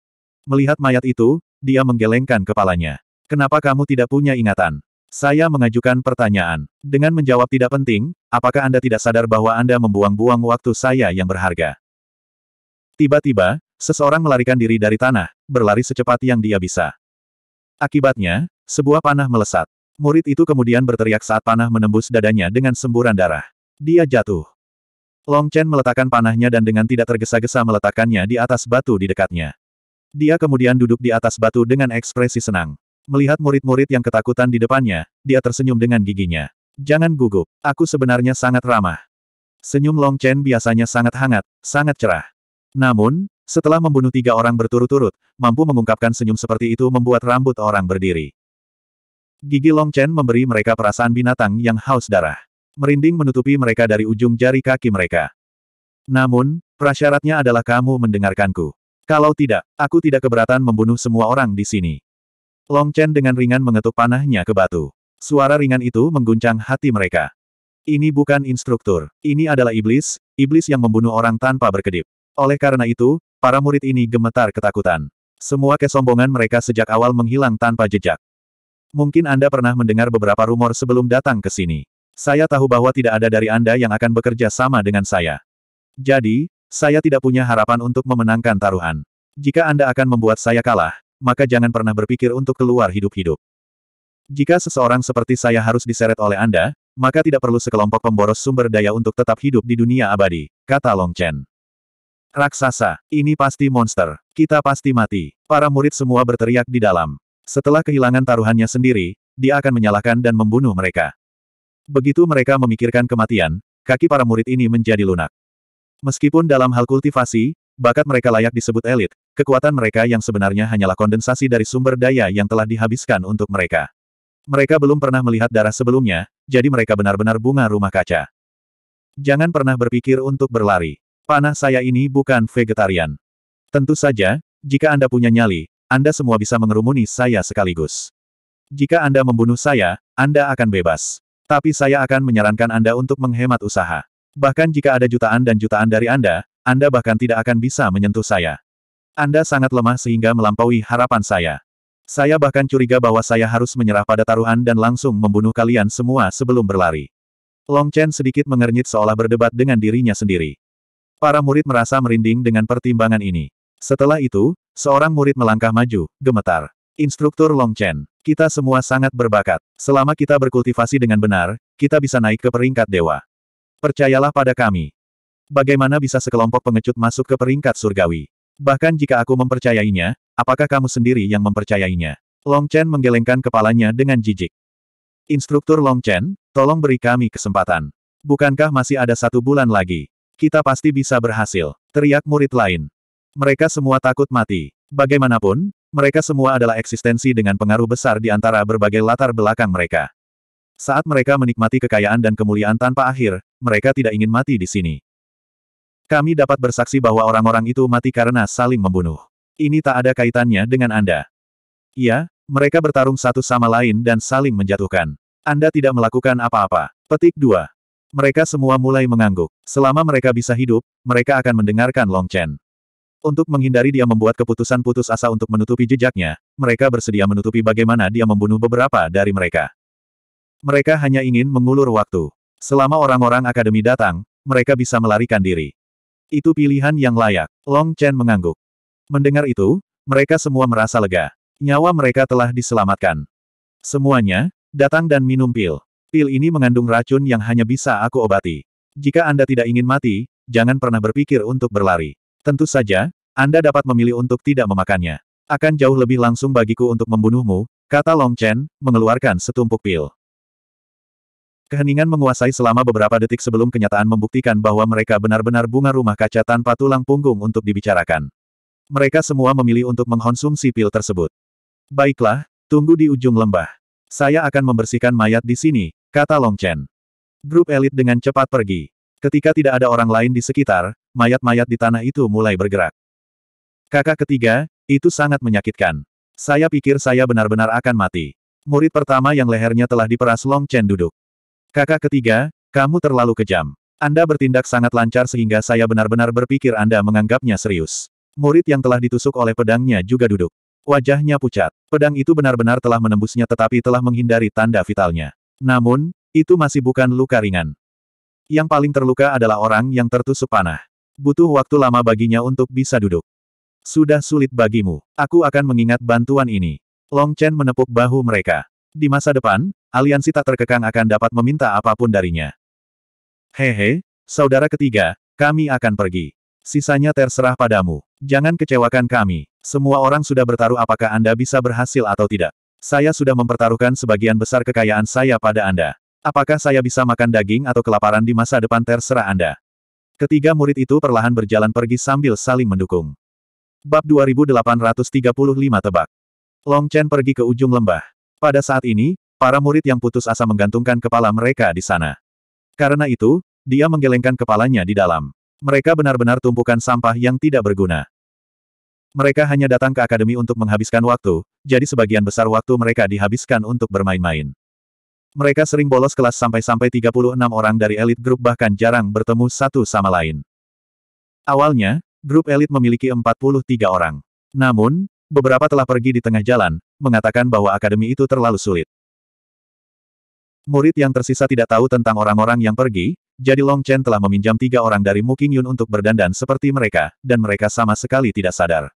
[SPEAKER 1] Melihat mayat itu, dia menggelengkan kepalanya. Kenapa kamu tidak punya ingatan? Saya mengajukan pertanyaan. Dengan menjawab tidak penting, apakah Anda tidak sadar bahwa Anda membuang-buang waktu saya yang berharga? Tiba-tiba, seseorang melarikan diri dari tanah, berlari secepat yang dia bisa. Akibatnya, sebuah panah melesat. Murid itu kemudian berteriak saat panah menembus dadanya dengan semburan darah. Dia jatuh. Long Chen meletakkan panahnya dan dengan tidak tergesa-gesa meletakkannya di atas batu di dekatnya. Dia kemudian duduk di atas batu dengan ekspresi senang. Melihat murid-murid yang ketakutan di depannya, dia tersenyum dengan giginya. Jangan gugup, aku sebenarnya sangat ramah. Senyum Long Chen biasanya sangat hangat, sangat cerah. Namun, setelah membunuh tiga orang berturut-turut, mampu mengungkapkan senyum seperti itu membuat rambut orang berdiri. Gigi Long Chen memberi mereka perasaan binatang yang haus darah merinding menutupi mereka dari ujung jari kaki mereka. Namun, prasyaratnya adalah kamu mendengarkanku. Kalau tidak, aku tidak keberatan membunuh semua orang di sini. Long Chen dengan ringan mengetuk panahnya ke batu. Suara ringan itu mengguncang hati mereka. Ini bukan instruktur, ini adalah iblis, iblis yang membunuh orang tanpa berkedip. Oleh karena itu, para murid ini gemetar ketakutan. Semua kesombongan mereka sejak awal menghilang tanpa jejak. Mungkin Anda pernah mendengar beberapa rumor sebelum datang ke sini. Saya tahu bahwa tidak ada dari Anda yang akan bekerja sama dengan saya. Jadi, saya tidak punya harapan untuk memenangkan taruhan. Jika Anda akan membuat saya kalah, maka jangan pernah berpikir untuk keluar hidup-hidup. Jika seseorang seperti saya harus diseret oleh Anda, maka tidak perlu sekelompok pemboros sumber daya untuk tetap hidup di dunia abadi, kata Long Chen. Raksasa, ini pasti monster. Kita pasti mati. Para murid semua berteriak di dalam. Setelah kehilangan taruhannya sendiri, dia akan menyalahkan dan membunuh mereka. Begitu mereka memikirkan kematian, kaki para murid ini menjadi lunak. Meskipun dalam hal kultivasi, bakat mereka layak disebut elit, kekuatan mereka yang sebenarnya hanyalah kondensasi dari sumber daya yang telah dihabiskan untuk mereka. Mereka belum pernah melihat darah sebelumnya, jadi mereka benar-benar bunga rumah kaca. Jangan pernah berpikir untuk berlari. Panah saya ini bukan vegetarian. Tentu saja, jika Anda punya nyali, Anda semua bisa mengerumuni saya sekaligus. Jika Anda membunuh saya, Anda akan bebas. Tapi saya akan menyarankan Anda untuk menghemat usaha. Bahkan jika ada jutaan dan jutaan dari Anda, Anda bahkan tidak akan bisa menyentuh saya. Anda sangat lemah sehingga melampaui harapan saya. Saya bahkan curiga bahwa saya harus menyerah pada taruhan dan langsung membunuh kalian semua sebelum berlari. Long Chen sedikit mengernyit seolah berdebat dengan dirinya sendiri. Para murid merasa merinding dengan pertimbangan ini. Setelah itu, seorang murid melangkah maju, gemetar. Instruktur Long Chen. Kita semua sangat berbakat. Selama kita berkultivasi dengan benar, kita bisa naik ke peringkat dewa. Percayalah pada kami. Bagaimana bisa sekelompok pengecut masuk ke peringkat surgawi? Bahkan jika aku mempercayainya, apakah kamu sendiri yang mempercayainya? Long Chen menggelengkan kepalanya dengan jijik. Instruktur Long Chen, tolong beri kami kesempatan. Bukankah masih ada satu bulan lagi? Kita pasti bisa berhasil. Teriak murid lain. Mereka semua takut mati. Bagaimanapun, mereka semua adalah eksistensi dengan pengaruh besar di antara berbagai latar belakang mereka. Saat mereka menikmati kekayaan dan kemuliaan tanpa akhir, mereka tidak ingin mati di sini. Kami dapat bersaksi bahwa orang-orang itu mati karena saling membunuh. Ini tak ada kaitannya dengan Anda. Iya, mereka bertarung satu sama lain dan saling menjatuhkan. Anda tidak melakukan apa-apa. Petik 2. Mereka semua mulai mengangguk. Selama mereka bisa hidup, mereka akan mendengarkan Long Chen. Untuk menghindari dia membuat keputusan putus asa untuk menutupi jejaknya, mereka bersedia menutupi bagaimana dia membunuh beberapa dari mereka. Mereka hanya ingin mengulur waktu. Selama orang-orang akademi datang, mereka bisa melarikan diri. Itu pilihan yang layak. Long Chen mengangguk. Mendengar itu, mereka semua merasa lega. Nyawa mereka telah diselamatkan. Semuanya, datang dan minum pil. Pil ini mengandung racun yang hanya bisa aku obati. Jika Anda tidak ingin mati, jangan pernah berpikir untuk berlari. Tentu saja, Anda dapat memilih untuk tidak memakannya. Akan jauh lebih langsung bagiku untuk membunuhmu, kata Long Chen, mengeluarkan setumpuk pil. Keheningan menguasai selama beberapa detik sebelum kenyataan membuktikan bahwa mereka benar-benar bunga rumah kaca tanpa tulang punggung untuk dibicarakan. Mereka semua memilih untuk mengkonsumsi pil tersebut. Baiklah, tunggu di ujung lembah. Saya akan membersihkan mayat di sini, kata Long Chen. Grup elit dengan cepat pergi. Ketika tidak ada orang lain di sekitar, mayat-mayat di tanah itu mulai bergerak. Kakak ketiga, itu sangat menyakitkan. Saya pikir saya benar-benar akan mati. Murid pertama yang lehernya telah diperas Long Chen duduk. Kakak ketiga, kamu terlalu kejam. Anda bertindak sangat lancar sehingga saya benar-benar berpikir Anda menganggapnya serius. Murid yang telah ditusuk oleh pedangnya juga duduk. Wajahnya pucat. Pedang itu benar-benar telah menembusnya tetapi telah menghindari tanda vitalnya. Namun, itu masih bukan luka ringan. Yang paling terluka adalah orang yang tertusuk panah. Butuh waktu lama baginya untuk bisa duduk. Sudah sulit bagimu. Aku akan mengingat bantuan ini. Long Chen menepuk bahu mereka. Di masa depan, aliansi tak terkekang akan dapat meminta apapun darinya. Hehe, saudara ketiga, kami akan pergi. Sisanya terserah padamu. Jangan kecewakan kami. Semua orang sudah bertaruh apakah Anda bisa berhasil atau tidak. Saya sudah mempertaruhkan sebagian besar kekayaan saya pada Anda. Apakah saya bisa makan daging atau kelaparan di masa depan terserah Anda. Ketiga murid itu perlahan berjalan pergi sambil saling mendukung. Bab 2835 Tebak Long Chen pergi ke ujung lembah. Pada saat ini, para murid yang putus asa menggantungkan kepala mereka di sana. Karena itu, dia menggelengkan kepalanya di dalam. Mereka benar-benar tumpukan sampah yang tidak berguna. Mereka hanya datang ke akademi untuk menghabiskan waktu, jadi sebagian besar waktu mereka dihabiskan untuk bermain-main. Mereka sering bolos kelas sampai-sampai 36 orang dari elit grup bahkan jarang bertemu satu sama lain. Awalnya, grup elit memiliki 43 orang. Namun, beberapa telah pergi di tengah jalan, mengatakan bahwa akademi itu terlalu sulit. Murid yang tersisa tidak tahu tentang orang-orang yang pergi, jadi Long Chen telah meminjam tiga orang dari Muking Yun untuk berdandan seperti mereka, dan mereka sama sekali tidak sadar.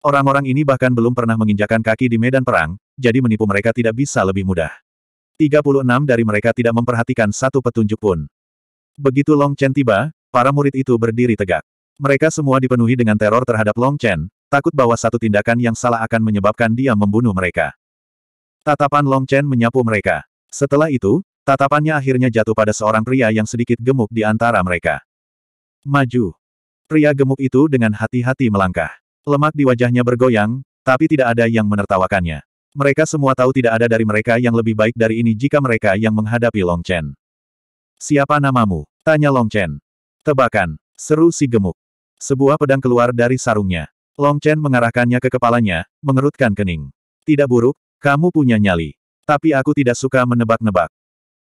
[SPEAKER 1] Orang-orang ini bahkan belum pernah menginjakan kaki di medan perang, jadi menipu mereka tidak bisa lebih mudah. 36 dari mereka tidak memperhatikan satu petunjuk pun. Begitu Long Chen tiba, para murid itu berdiri tegak. Mereka semua dipenuhi dengan teror terhadap Long Chen, takut bahwa satu tindakan yang salah akan menyebabkan dia membunuh mereka. Tatapan Long Chen menyapu mereka. Setelah itu, tatapannya akhirnya jatuh pada seorang pria yang sedikit gemuk di antara mereka. Maju. Pria gemuk itu dengan hati-hati melangkah. Lemak di wajahnya bergoyang, tapi tidak ada yang menertawakannya. Mereka semua tahu tidak ada dari mereka yang lebih baik dari ini jika mereka yang menghadapi Long Chen. Siapa namamu? Tanya Long Chen. Tebakan. Seru si gemuk. Sebuah pedang keluar dari sarungnya. Long Chen mengarahkannya ke kepalanya, mengerutkan kening. Tidak buruk, kamu punya nyali. Tapi aku tidak suka menebak-nebak.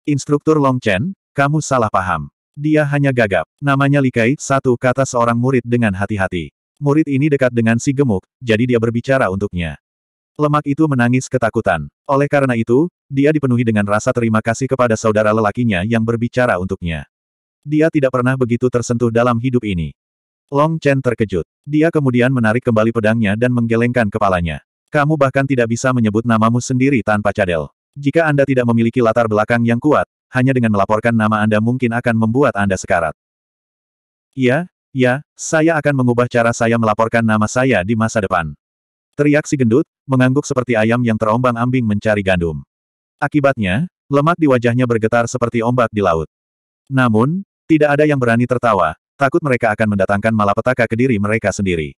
[SPEAKER 1] Instruktur Long Chen, kamu salah paham. Dia hanya gagap. Namanya Likai, satu kata seorang murid dengan hati-hati. Murid ini dekat dengan si gemuk, jadi dia berbicara untuknya. Lemak itu menangis ketakutan. Oleh karena itu, dia dipenuhi dengan rasa terima kasih kepada saudara lelakinya yang berbicara untuknya. Dia tidak pernah begitu tersentuh dalam hidup ini. Long Chen terkejut. Dia kemudian menarik kembali pedangnya dan menggelengkan kepalanya. Kamu bahkan tidak bisa menyebut namamu sendiri tanpa cadel. Jika Anda tidak memiliki latar belakang yang kuat, hanya dengan melaporkan nama Anda mungkin akan membuat Anda sekarat. Ya, ya, saya akan mengubah cara saya melaporkan nama saya di masa depan. Teriak si gendut, mengangguk seperti ayam yang terombang-ambing mencari gandum. Akibatnya, lemak di wajahnya bergetar seperti ombak di laut. Namun, tidak ada yang berani tertawa, takut mereka akan mendatangkan malapetaka ke diri mereka sendiri.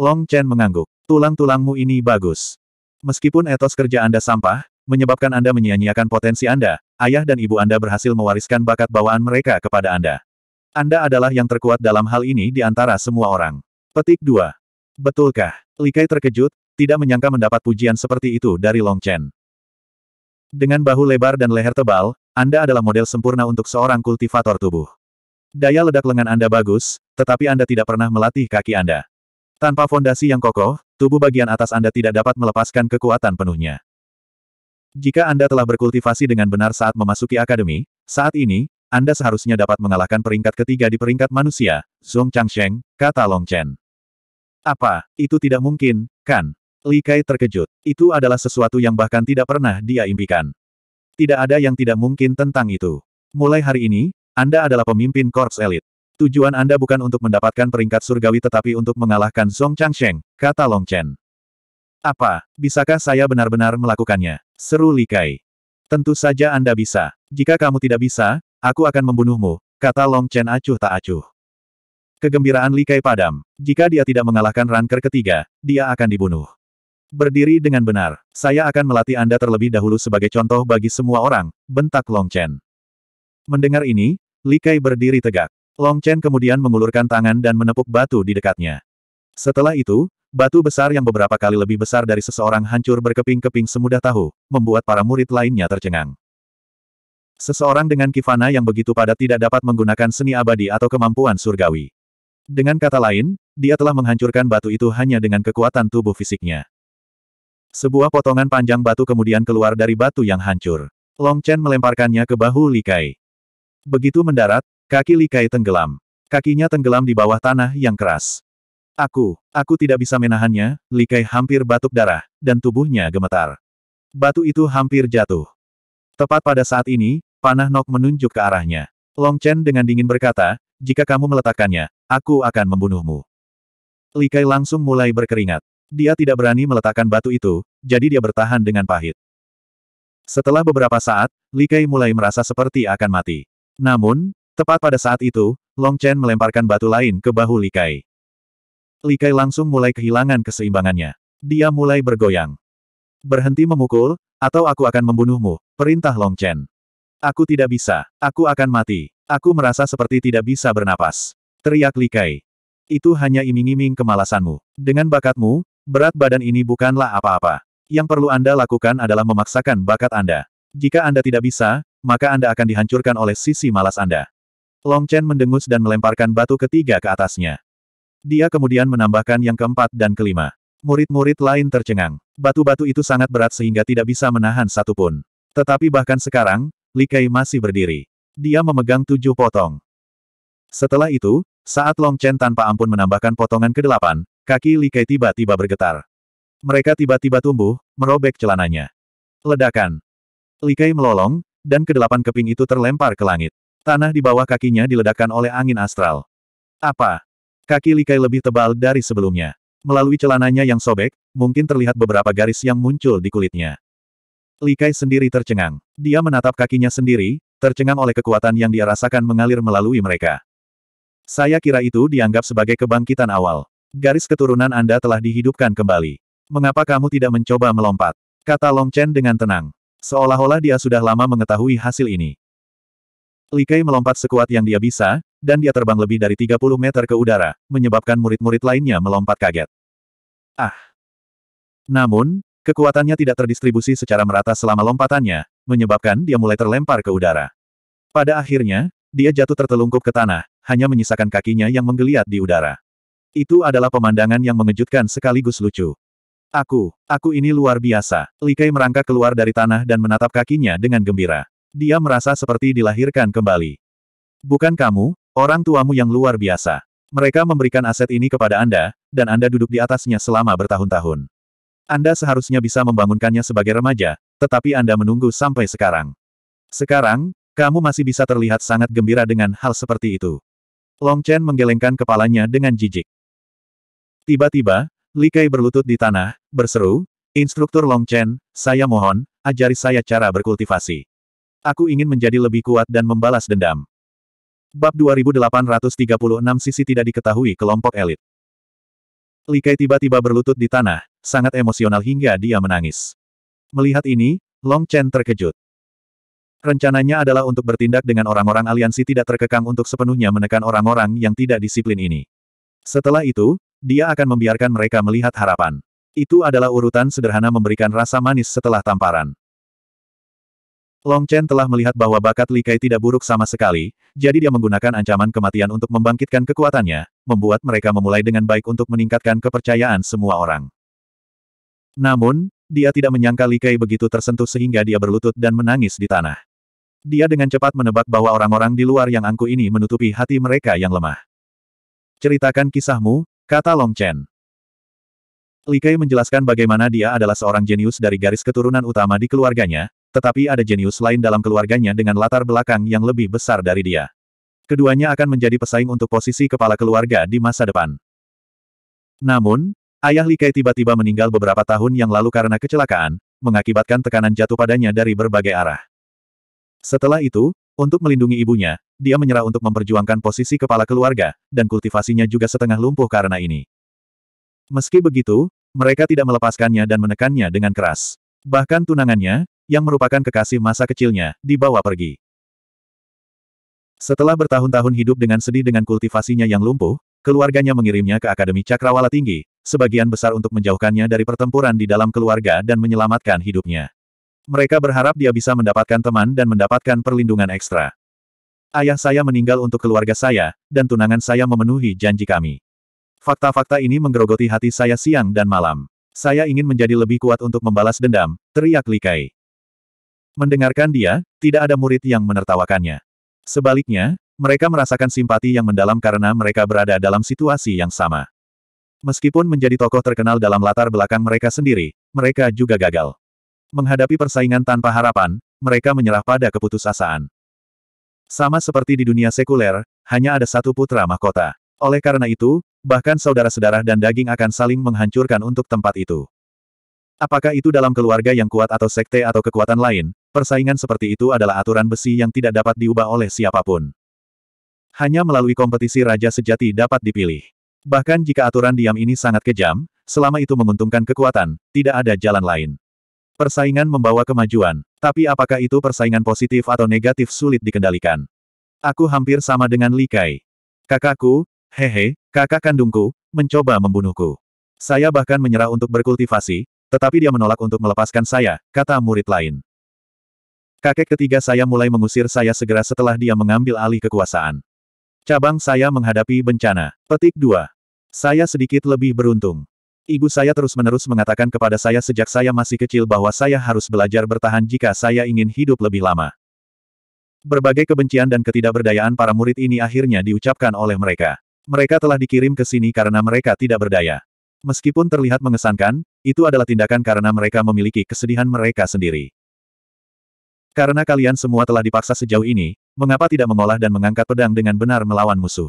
[SPEAKER 1] Long Chen mengangguk. Tulang-tulangmu ini bagus. Meskipun etos kerja Anda sampah, menyebabkan Anda menyia-nyiakan potensi Anda, ayah dan ibu Anda berhasil mewariskan bakat bawaan mereka kepada Anda. Anda adalah yang terkuat dalam hal ini di antara semua orang. Petik 2. Betulkah? Li Kai terkejut, tidak menyangka mendapat pujian seperti itu dari Long Chen. Dengan bahu lebar dan leher tebal, Anda adalah model sempurna untuk seorang kultivator tubuh. Daya ledak lengan Anda bagus, tetapi Anda tidak pernah melatih kaki Anda. Tanpa fondasi yang kokoh, tubuh bagian atas Anda tidak dapat melepaskan kekuatan penuhnya. Jika Anda telah berkultivasi dengan benar saat memasuki akademi, saat ini, Anda seharusnya dapat mengalahkan peringkat ketiga di peringkat manusia, Zhong Changsheng, kata Long Chen. Apa, itu tidak mungkin, kan? Li Kai terkejut. Itu adalah sesuatu yang bahkan tidak pernah dia impikan. Tidak ada yang tidak mungkin tentang itu. Mulai hari ini, Anda adalah pemimpin korps elit. Tujuan Anda bukan untuk mendapatkan peringkat surgawi tetapi untuk mengalahkan Song Changsheng, kata Long Chen. Apa, bisakah saya benar-benar melakukannya? Seru Li Kai. Tentu saja Anda bisa. Jika kamu tidak bisa, aku akan membunuhmu, kata Long Chen acuh tak acuh. Kegembiraan Likai padam. Jika dia tidak mengalahkan ranker ketiga, dia akan dibunuh. Berdiri dengan benar, saya akan melatih Anda terlebih dahulu sebagai contoh bagi semua orang, bentak Long Chen. Mendengar ini, Likai berdiri tegak. Long Chen kemudian mengulurkan tangan dan menepuk batu di dekatnya. Setelah itu, Batu besar yang beberapa kali lebih besar dari seseorang hancur berkeping-keping semudah tahu, membuat para murid lainnya tercengang. Seseorang dengan kifana yang begitu padat tidak dapat menggunakan seni abadi atau kemampuan surgawi. Dengan kata lain, dia telah menghancurkan batu itu hanya dengan kekuatan tubuh fisiknya. Sebuah potongan panjang batu kemudian keluar dari batu yang hancur. Long Chen melemparkannya ke bahu Li Kai. Begitu mendarat, kaki Li Kai tenggelam. Kakinya tenggelam di bawah tanah yang keras. Aku, aku tidak bisa menahannya, Li Kai hampir batuk darah, dan tubuhnya gemetar. Batu itu hampir jatuh. Tepat pada saat ini, panah Nok menunjuk ke arahnya. Long Chen dengan dingin berkata, jika kamu meletakkannya, aku akan membunuhmu. Li Kai langsung mulai berkeringat. Dia tidak berani meletakkan batu itu, jadi dia bertahan dengan pahit. Setelah beberapa saat, Li Kai mulai merasa seperti akan mati. Namun, tepat pada saat itu, Long Chen melemparkan batu lain ke bahu Li Kai. Li Kai langsung mulai kehilangan keseimbangannya. Dia mulai bergoyang. Berhenti memukul, atau aku akan membunuhmu, perintah Long Chen. Aku tidak bisa. Aku akan mati. Aku merasa seperti tidak bisa bernapas. Teriak Likai. Itu hanya iming-iming kemalasanmu. Dengan bakatmu, berat badan ini bukanlah apa-apa. Yang perlu Anda lakukan adalah memaksakan bakat Anda. Jika Anda tidak bisa, maka Anda akan dihancurkan oleh sisi malas Anda. Long Chen mendengus dan melemparkan batu ketiga ke atasnya. Dia kemudian menambahkan yang keempat dan kelima. Murid-murid lain tercengang. Batu-batu itu sangat berat sehingga tidak bisa menahan satupun. Tetapi bahkan sekarang, Likai masih berdiri. Dia memegang tujuh potong. Setelah itu, saat Long Chen tanpa ampun menambahkan potongan kedelapan, kaki Likai tiba-tiba bergetar. Mereka tiba-tiba tumbuh, merobek celananya. Ledakan. Likai melolong, dan kedelapan keping itu terlempar ke langit. Tanah di bawah kakinya diledakkan oleh angin astral. Apa? Kaki Likai lebih tebal dari sebelumnya. Melalui celananya yang sobek, mungkin terlihat beberapa garis yang muncul di kulitnya. Li Kai sendiri tercengang. Dia menatap kakinya sendiri, tercengang oleh kekuatan yang dia rasakan mengalir melalui mereka. Saya kira itu dianggap sebagai kebangkitan awal. Garis keturunan Anda telah dihidupkan kembali. Mengapa kamu tidak mencoba melompat? Kata Long Chen dengan tenang. Seolah-olah dia sudah lama mengetahui hasil ini. Li Kai melompat sekuat yang dia bisa, dan dia terbang lebih dari 30 meter ke udara, menyebabkan murid-murid lainnya melompat kaget. Ah! Namun, Kekuatannya tidak terdistribusi secara merata selama lompatannya, menyebabkan dia mulai terlempar ke udara. Pada akhirnya, dia jatuh tertelungkup ke tanah, hanya menyisakan kakinya yang menggeliat di udara. Itu adalah pemandangan yang mengejutkan sekaligus lucu. Aku, aku ini luar biasa. Kai merangkak keluar dari tanah dan menatap kakinya dengan gembira. Dia merasa seperti dilahirkan kembali. Bukan kamu, orang tuamu yang luar biasa. Mereka memberikan aset ini kepada Anda, dan Anda duduk di atasnya selama bertahun-tahun. Anda seharusnya bisa membangunkannya sebagai remaja, tetapi Anda menunggu sampai sekarang. Sekarang, kamu masih bisa terlihat sangat gembira dengan hal seperti itu. Long Chen menggelengkan kepalanya dengan jijik. Tiba-tiba, Li Kai berlutut di tanah, berseru, Instruktur Long Chen, saya mohon, ajari saya cara berkultivasi. Aku ingin menjadi lebih kuat dan membalas dendam. Bab 2836 sisi tidak diketahui kelompok elit. Li Kai tiba-tiba berlutut di tanah, sangat emosional hingga dia menangis. Melihat ini, Long Chen terkejut. Rencananya adalah untuk bertindak dengan orang-orang aliansi tidak terkekang untuk sepenuhnya menekan orang-orang yang tidak disiplin ini. Setelah itu, dia akan membiarkan mereka melihat harapan. Itu adalah urutan sederhana memberikan rasa manis setelah tamparan. Long Chen telah melihat bahwa bakat Li Kai tidak buruk sama sekali, jadi dia menggunakan ancaman kematian untuk membangkitkan kekuatannya, membuat mereka memulai dengan baik untuk meningkatkan kepercayaan semua orang. Namun, dia tidak menyangka Li Kei begitu tersentuh sehingga dia berlutut dan menangis di tanah. Dia dengan cepat menebak bahwa orang-orang di luar yang angku ini menutupi hati mereka yang lemah. Ceritakan kisahmu, kata Long Chen. Li Kei menjelaskan bagaimana dia adalah seorang jenius dari garis keturunan utama di keluarganya, tetapi ada jenius lain dalam keluarganya dengan latar belakang yang lebih besar dari dia. Keduanya akan menjadi pesaing untuk posisi kepala keluarga di masa depan. Namun, Ayah Li Kai tiba-tiba meninggal beberapa tahun yang lalu karena kecelakaan, mengakibatkan tekanan jatuh padanya dari berbagai arah. Setelah itu, untuk melindungi ibunya, dia menyerah untuk memperjuangkan posisi kepala keluarga, dan kultivasinya juga setengah lumpuh karena ini. Meski begitu, mereka tidak melepaskannya dan menekannya dengan keras. Bahkan tunangannya, yang merupakan kekasih masa kecilnya, dibawa pergi. Setelah bertahun-tahun hidup dengan sedih dengan kultivasinya yang lumpuh, keluarganya mengirimnya ke Akademi Cakrawala Tinggi, sebagian besar untuk menjauhkannya dari pertempuran di dalam keluarga dan menyelamatkan hidupnya. Mereka berharap dia bisa mendapatkan teman dan mendapatkan perlindungan ekstra. Ayah saya meninggal untuk keluarga saya, dan tunangan saya memenuhi janji kami. Fakta-fakta ini menggerogoti hati saya siang dan malam. Saya ingin menjadi lebih kuat untuk membalas dendam, teriak Likai. Mendengarkan dia, tidak ada murid yang menertawakannya. Sebaliknya, mereka merasakan simpati yang mendalam karena mereka berada dalam situasi yang sama. Meskipun menjadi tokoh terkenal dalam latar belakang mereka sendiri, mereka juga gagal. Menghadapi persaingan tanpa harapan, mereka menyerah pada keputusasaan. Sama seperti di dunia sekuler, hanya ada satu putra mahkota. Oleh karena itu, bahkan saudara-saudara dan daging akan saling menghancurkan untuk tempat itu. Apakah itu dalam keluarga yang kuat atau sekte atau kekuatan lain, persaingan seperti itu adalah aturan besi yang tidak dapat diubah oleh siapapun. Hanya melalui kompetisi raja sejati dapat dipilih. Bahkan jika aturan diam ini sangat kejam, selama itu menguntungkan kekuatan, tidak ada jalan lain. Persaingan membawa kemajuan, tapi apakah itu persaingan positif atau negatif sulit dikendalikan. Aku hampir sama dengan Li Kai. Kakakku, hehe, kakak kandungku, mencoba membunuhku. Saya bahkan menyerah untuk berkultivasi, tetapi dia menolak untuk melepaskan saya, kata murid lain. Kakek ketiga saya mulai mengusir saya segera setelah dia mengambil alih kekuasaan. Cabang saya menghadapi bencana. Petik 2. Saya sedikit lebih beruntung. Ibu saya terus-menerus mengatakan kepada saya sejak saya masih kecil bahwa saya harus belajar bertahan jika saya ingin hidup lebih lama. Berbagai kebencian dan ketidakberdayaan para murid ini akhirnya diucapkan oleh mereka. Mereka telah dikirim ke sini karena mereka tidak berdaya. Meskipun terlihat mengesankan, itu adalah tindakan karena mereka memiliki kesedihan mereka sendiri. Karena kalian semua telah dipaksa sejauh ini, mengapa tidak mengolah dan mengangkat pedang dengan benar melawan musuh?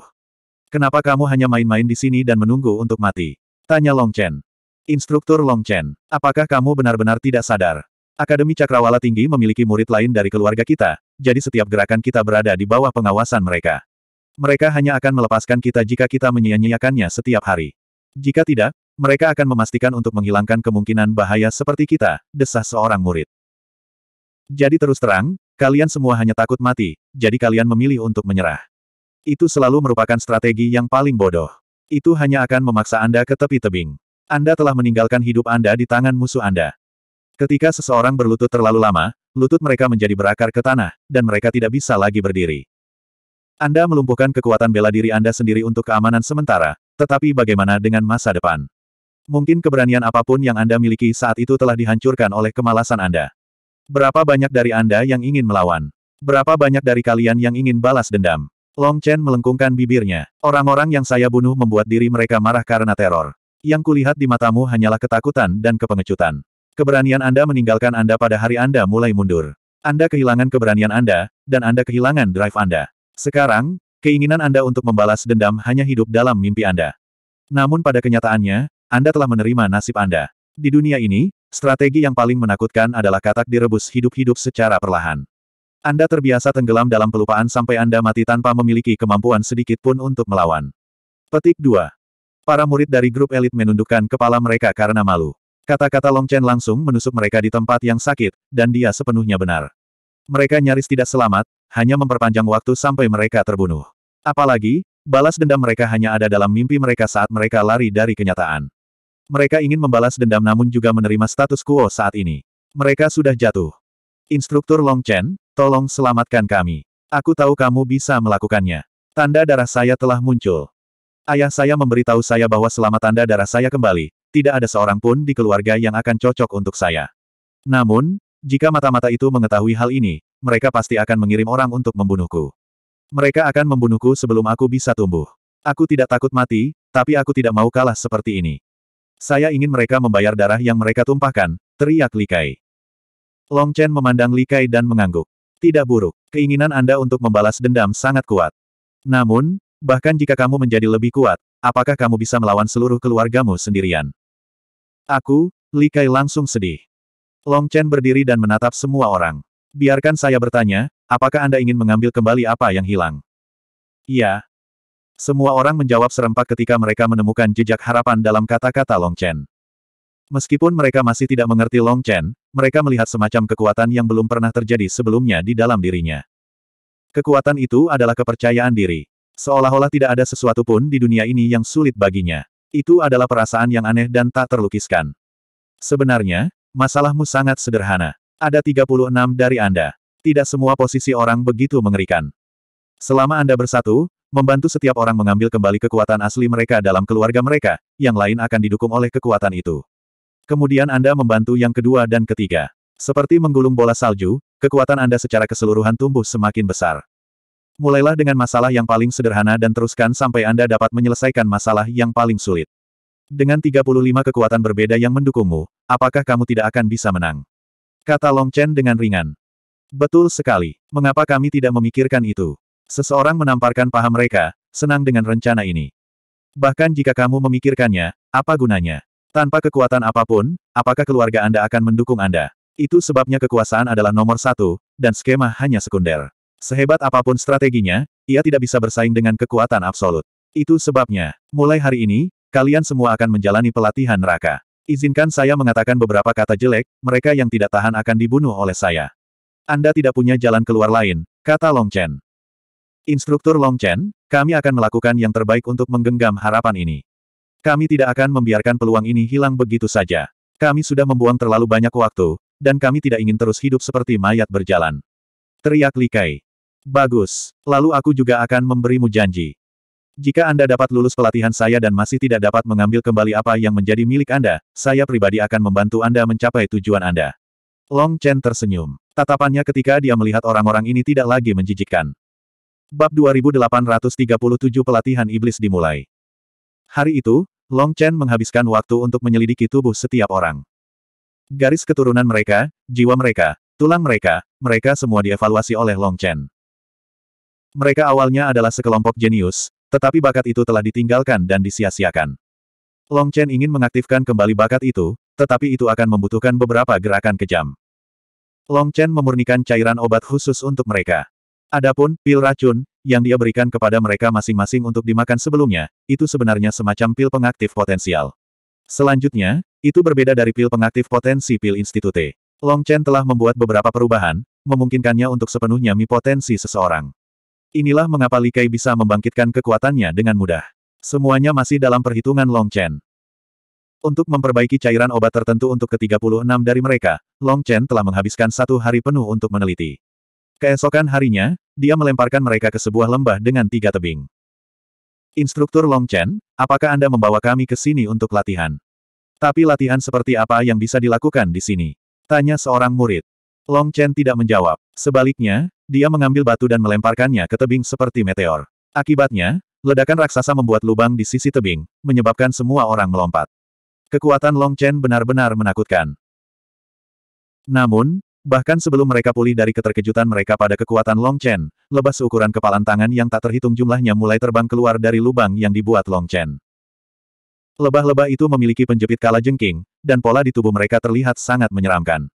[SPEAKER 1] Kenapa kamu hanya main-main di sini dan menunggu untuk mati? Tanya Long Chen. Instruktur Long Chen, apakah kamu benar-benar tidak sadar? Akademi Cakrawala Tinggi memiliki murid lain dari keluarga kita, jadi setiap gerakan kita berada di bawah pengawasan mereka. Mereka hanya akan melepaskan kita jika kita menyia-nyiakannya setiap hari. Jika tidak, mereka akan memastikan untuk menghilangkan kemungkinan bahaya seperti kita, desah seorang murid. Jadi terus terang, kalian semua hanya takut mati, jadi kalian memilih untuk menyerah. Itu selalu merupakan strategi yang paling bodoh. Itu hanya akan memaksa Anda ke tepi tebing. Anda telah meninggalkan hidup Anda di tangan musuh Anda. Ketika seseorang berlutut terlalu lama, lutut mereka menjadi berakar ke tanah, dan mereka tidak bisa lagi berdiri. Anda melumpuhkan kekuatan bela diri Anda sendiri untuk keamanan sementara, tetapi bagaimana dengan masa depan? Mungkin keberanian apapun yang Anda miliki saat itu telah dihancurkan oleh kemalasan Anda. Berapa banyak dari Anda yang ingin melawan? Berapa banyak dari kalian yang ingin balas dendam? Long Chen melengkungkan bibirnya. Orang-orang yang saya bunuh membuat diri mereka marah karena teror. Yang kulihat di matamu hanyalah ketakutan dan kepengecutan. Keberanian Anda meninggalkan Anda pada hari Anda mulai mundur. Anda kehilangan keberanian Anda, dan Anda kehilangan drive Anda. Sekarang, keinginan Anda untuk membalas dendam hanya hidup dalam mimpi Anda. Namun pada kenyataannya, Anda telah menerima nasib Anda. Di dunia ini, Strategi yang paling menakutkan adalah katak direbus hidup-hidup secara perlahan. Anda terbiasa tenggelam dalam pelupaan sampai Anda mati tanpa memiliki kemampuan sedikit pun untuk melawan. Petik 2. Para murid dari grup elit menundukkan kepala mereka karena malu. Kata-kata Long Chen langsung menusuk mereka di tempat yang sakit, dan dia sepenuhnya benar. Mereka nyaris tidak selamat, hanya memperpanjang waktu sampai mereka terbunuh. Apalagi, balas dendam mereka hanya ada dalam mimpi mereka saat mereka lari dari kenyataan. Mereka ingin membalas dendam namun juga menerima status quo saat ini. Mereka sudah jatuh. Instruktur Long Chen, tolong selamatkan kami. Aku tahu kamu bisa melakukannya. Tanda darah saya telah muncul. Ayah saya memberitahu saya bahwa selama tanda darah saya kembali, tidak ada seorang pun di keluarga yang akan cocok untuk saya. Namun, jika mata-mata itu mengetahui hal ini, mereka pasti akan mengirim orang untuk membunuhku. Mereka akan membunuhku sebelum aku bisa tumbuh. Aku tidak takut mati, tapi aku tidak mau kalah seperti ini. Saya ingin mereka membayar darah yang mereka tumpahkan, teriak Li Kai. Long Chen memandang Li Kai dan mengangguk. Tidak buruk, keinginan Anda untuk membalas dendam sangat kuat. Namun, bahkan jika kamu menjadi lebih kuat, apakah kamu bisa melawan seluruh keluargamu sendirian? Aku, Li Kai langsung sedih. Long Chen berdiri dan menatap semua orang. Biarkan saya bertanya, apakah Anda ingin mengambil kembali apa yang hilang? Iya, semua orang menjawab serempak ketika mereka menemukan jejak harapan dalam kata-kata Long Chen. Meskipun mereka masih tidak mengerti Long Chen, mereka melihat semacam kekuatan yang belum pernah terjadi sebelumnya di dalam dirinya. Kekuatan itu adalah kepercayaan diri. Seolah-olah tidak ada sesuatu pun di dunia ini yang sulit baginya. Itu adalah perasaan yang aneh dan tak terlukiskan. Sebenarnya, masalahmu sangat sederhana. Ada 36 dari Anda. Tidak semua posisi orang begitu mengerikan. Selama Anda bersatu, Membantu setiap orang mengambil kembali kekuatan asli mereka dalam keluarga mereka, yang lain akan didukung oleh kekuatan itu. Kemudian Anda membantu yang kedua dan ketiga. Seperti menggulung bola salju, kekuatan Anda secara keseluruhan tumbuh semakin besar. Mulailah dengan masalah yang paling sederhana dan teruskan sampai Anda dapat menyelesaikan masalah yang paling sulit. Dengan 35 kekuatan berbeda yang mendukungmu, apakah kamu tidak akan bisa menang? Kata Long Chen dengan ringan. Betul sekali. Mengapa kami tidak memikirkan itu? Seseorang menamparkan paha mereka, senang dengan rencana ini. Bahkan jika kamu memikirkannya, apa gunanya? Tanpa kekuatan apapun, apakah keluarga Anda akan mendukung Anda? Itu sebabnya kekuasaan adalah nomor satu, dan skema hanya sekunder. Sehebat apapun strateginya, ia tidak bisa bersaing dengan kekuatan absolut. Itu sebabnya, mulai hari ini, kalian semua akan menjalani pelatihan neraka. Izinkan saya mengatakan beberapa kata jelek, mereka yang tidak tahan akan dibunuh oleh saya. Anda tidak punya jalan keluar lain, kata Long Chen. Instruktur Long Chen, kami akan melakukan yang terbaik untuk menggenggam harapan ini. Kami tidak akan membiarkan peluang ini hilang begitu saja. Kami sudah membuang terlalu banyak waktu, dan kami tidak ingin terus hidup seperti mayat berjalan. Teriak Li Kai. Bagus. Lalu aku juga akan memberimu janji. Jika Anda dapat lulus pelatihan saya dan masih tidak dapat mengambil kembali apa yang menjadi milik Anda, saya pribadi akan membantu Anda mencapai tujuan Anda. Long Chen tersenyum. Tatapannya ketika dia melihat orang-orang ini tidak lagi menjijikkan. Bab 2837 Pelatihan Iblis dimulai. Hari itu, Long Chen menghabiskan waktu untuk menyelidiki tubuh setiap orang. Garis keturunan mereka, jiwa mereka, tulang mereka, mereka semua dievaluasi oleh Long Chen. Mereka awalnya adalah sekelompok jenius, tetapi bakat itu telah ditinggalkan dan disia-siakan. Long Chen ingin mengaktifkan kembali bakat itu, tetapi itu akan membutuhkan beberapa gerakan kejam. Long Chen memurnikan cairan obat khusus untuk mereka. Adapun, pil racun, yang dia berikan kepada mereka masing-masing untuk dimakan sebelumnya, itu sebenarnya semacam pil pengaktif potensial. Selanjutnya, itu berbeda dari pil pengaktif potensi pil institute. Long Chen telah membuat beberapa perubahan, memungkinkannya untuk sepenuhnya mi potensi seseorang. Inilah mengapa Li Kai bisa membangkitkan kekuatannya dengan mudah. Semuanya masih dalam perhitungan Long Chen. Untuk memperbaiki cairan obat tertentu untuk ke-36 dari mereka, Long Chen telah menghabiskan satu hari penuh untuk meneliti. Keesokan harinya, dia melemparkan mereka ke sebuah lembah dengan tiga tebing. Instruktur Long Chen, apakah Anda membawa kami ke sini untuk latihan? Tapi latihan seperti apa yang bisa dilakukan di sini? Tanya seorang murid. Long Chen tidak menjawab. Sebaliknya, dia mengambil batu dan melemparkannya ke tebing seperti meteor. Akibatnya, ledakan raksasa membuat lubang di sisi tebing, menyebabkan semua orang melompat. Kekuatan Long Chen benar-benar menakutkan. Namun, Bahkan sebelum mereka pulih dari keterkejutan mereka pada kekuatan Long Chen, lebah seukuran kepalan tangan yang tak terhitung jumlahnya mulai terbang keluar dari lubang yang dibuat Long Chen. Lebah-lebah itu memiliki penjepit kala jengking, dan pola di tubuh mereka terlihat sangat menyeramkan.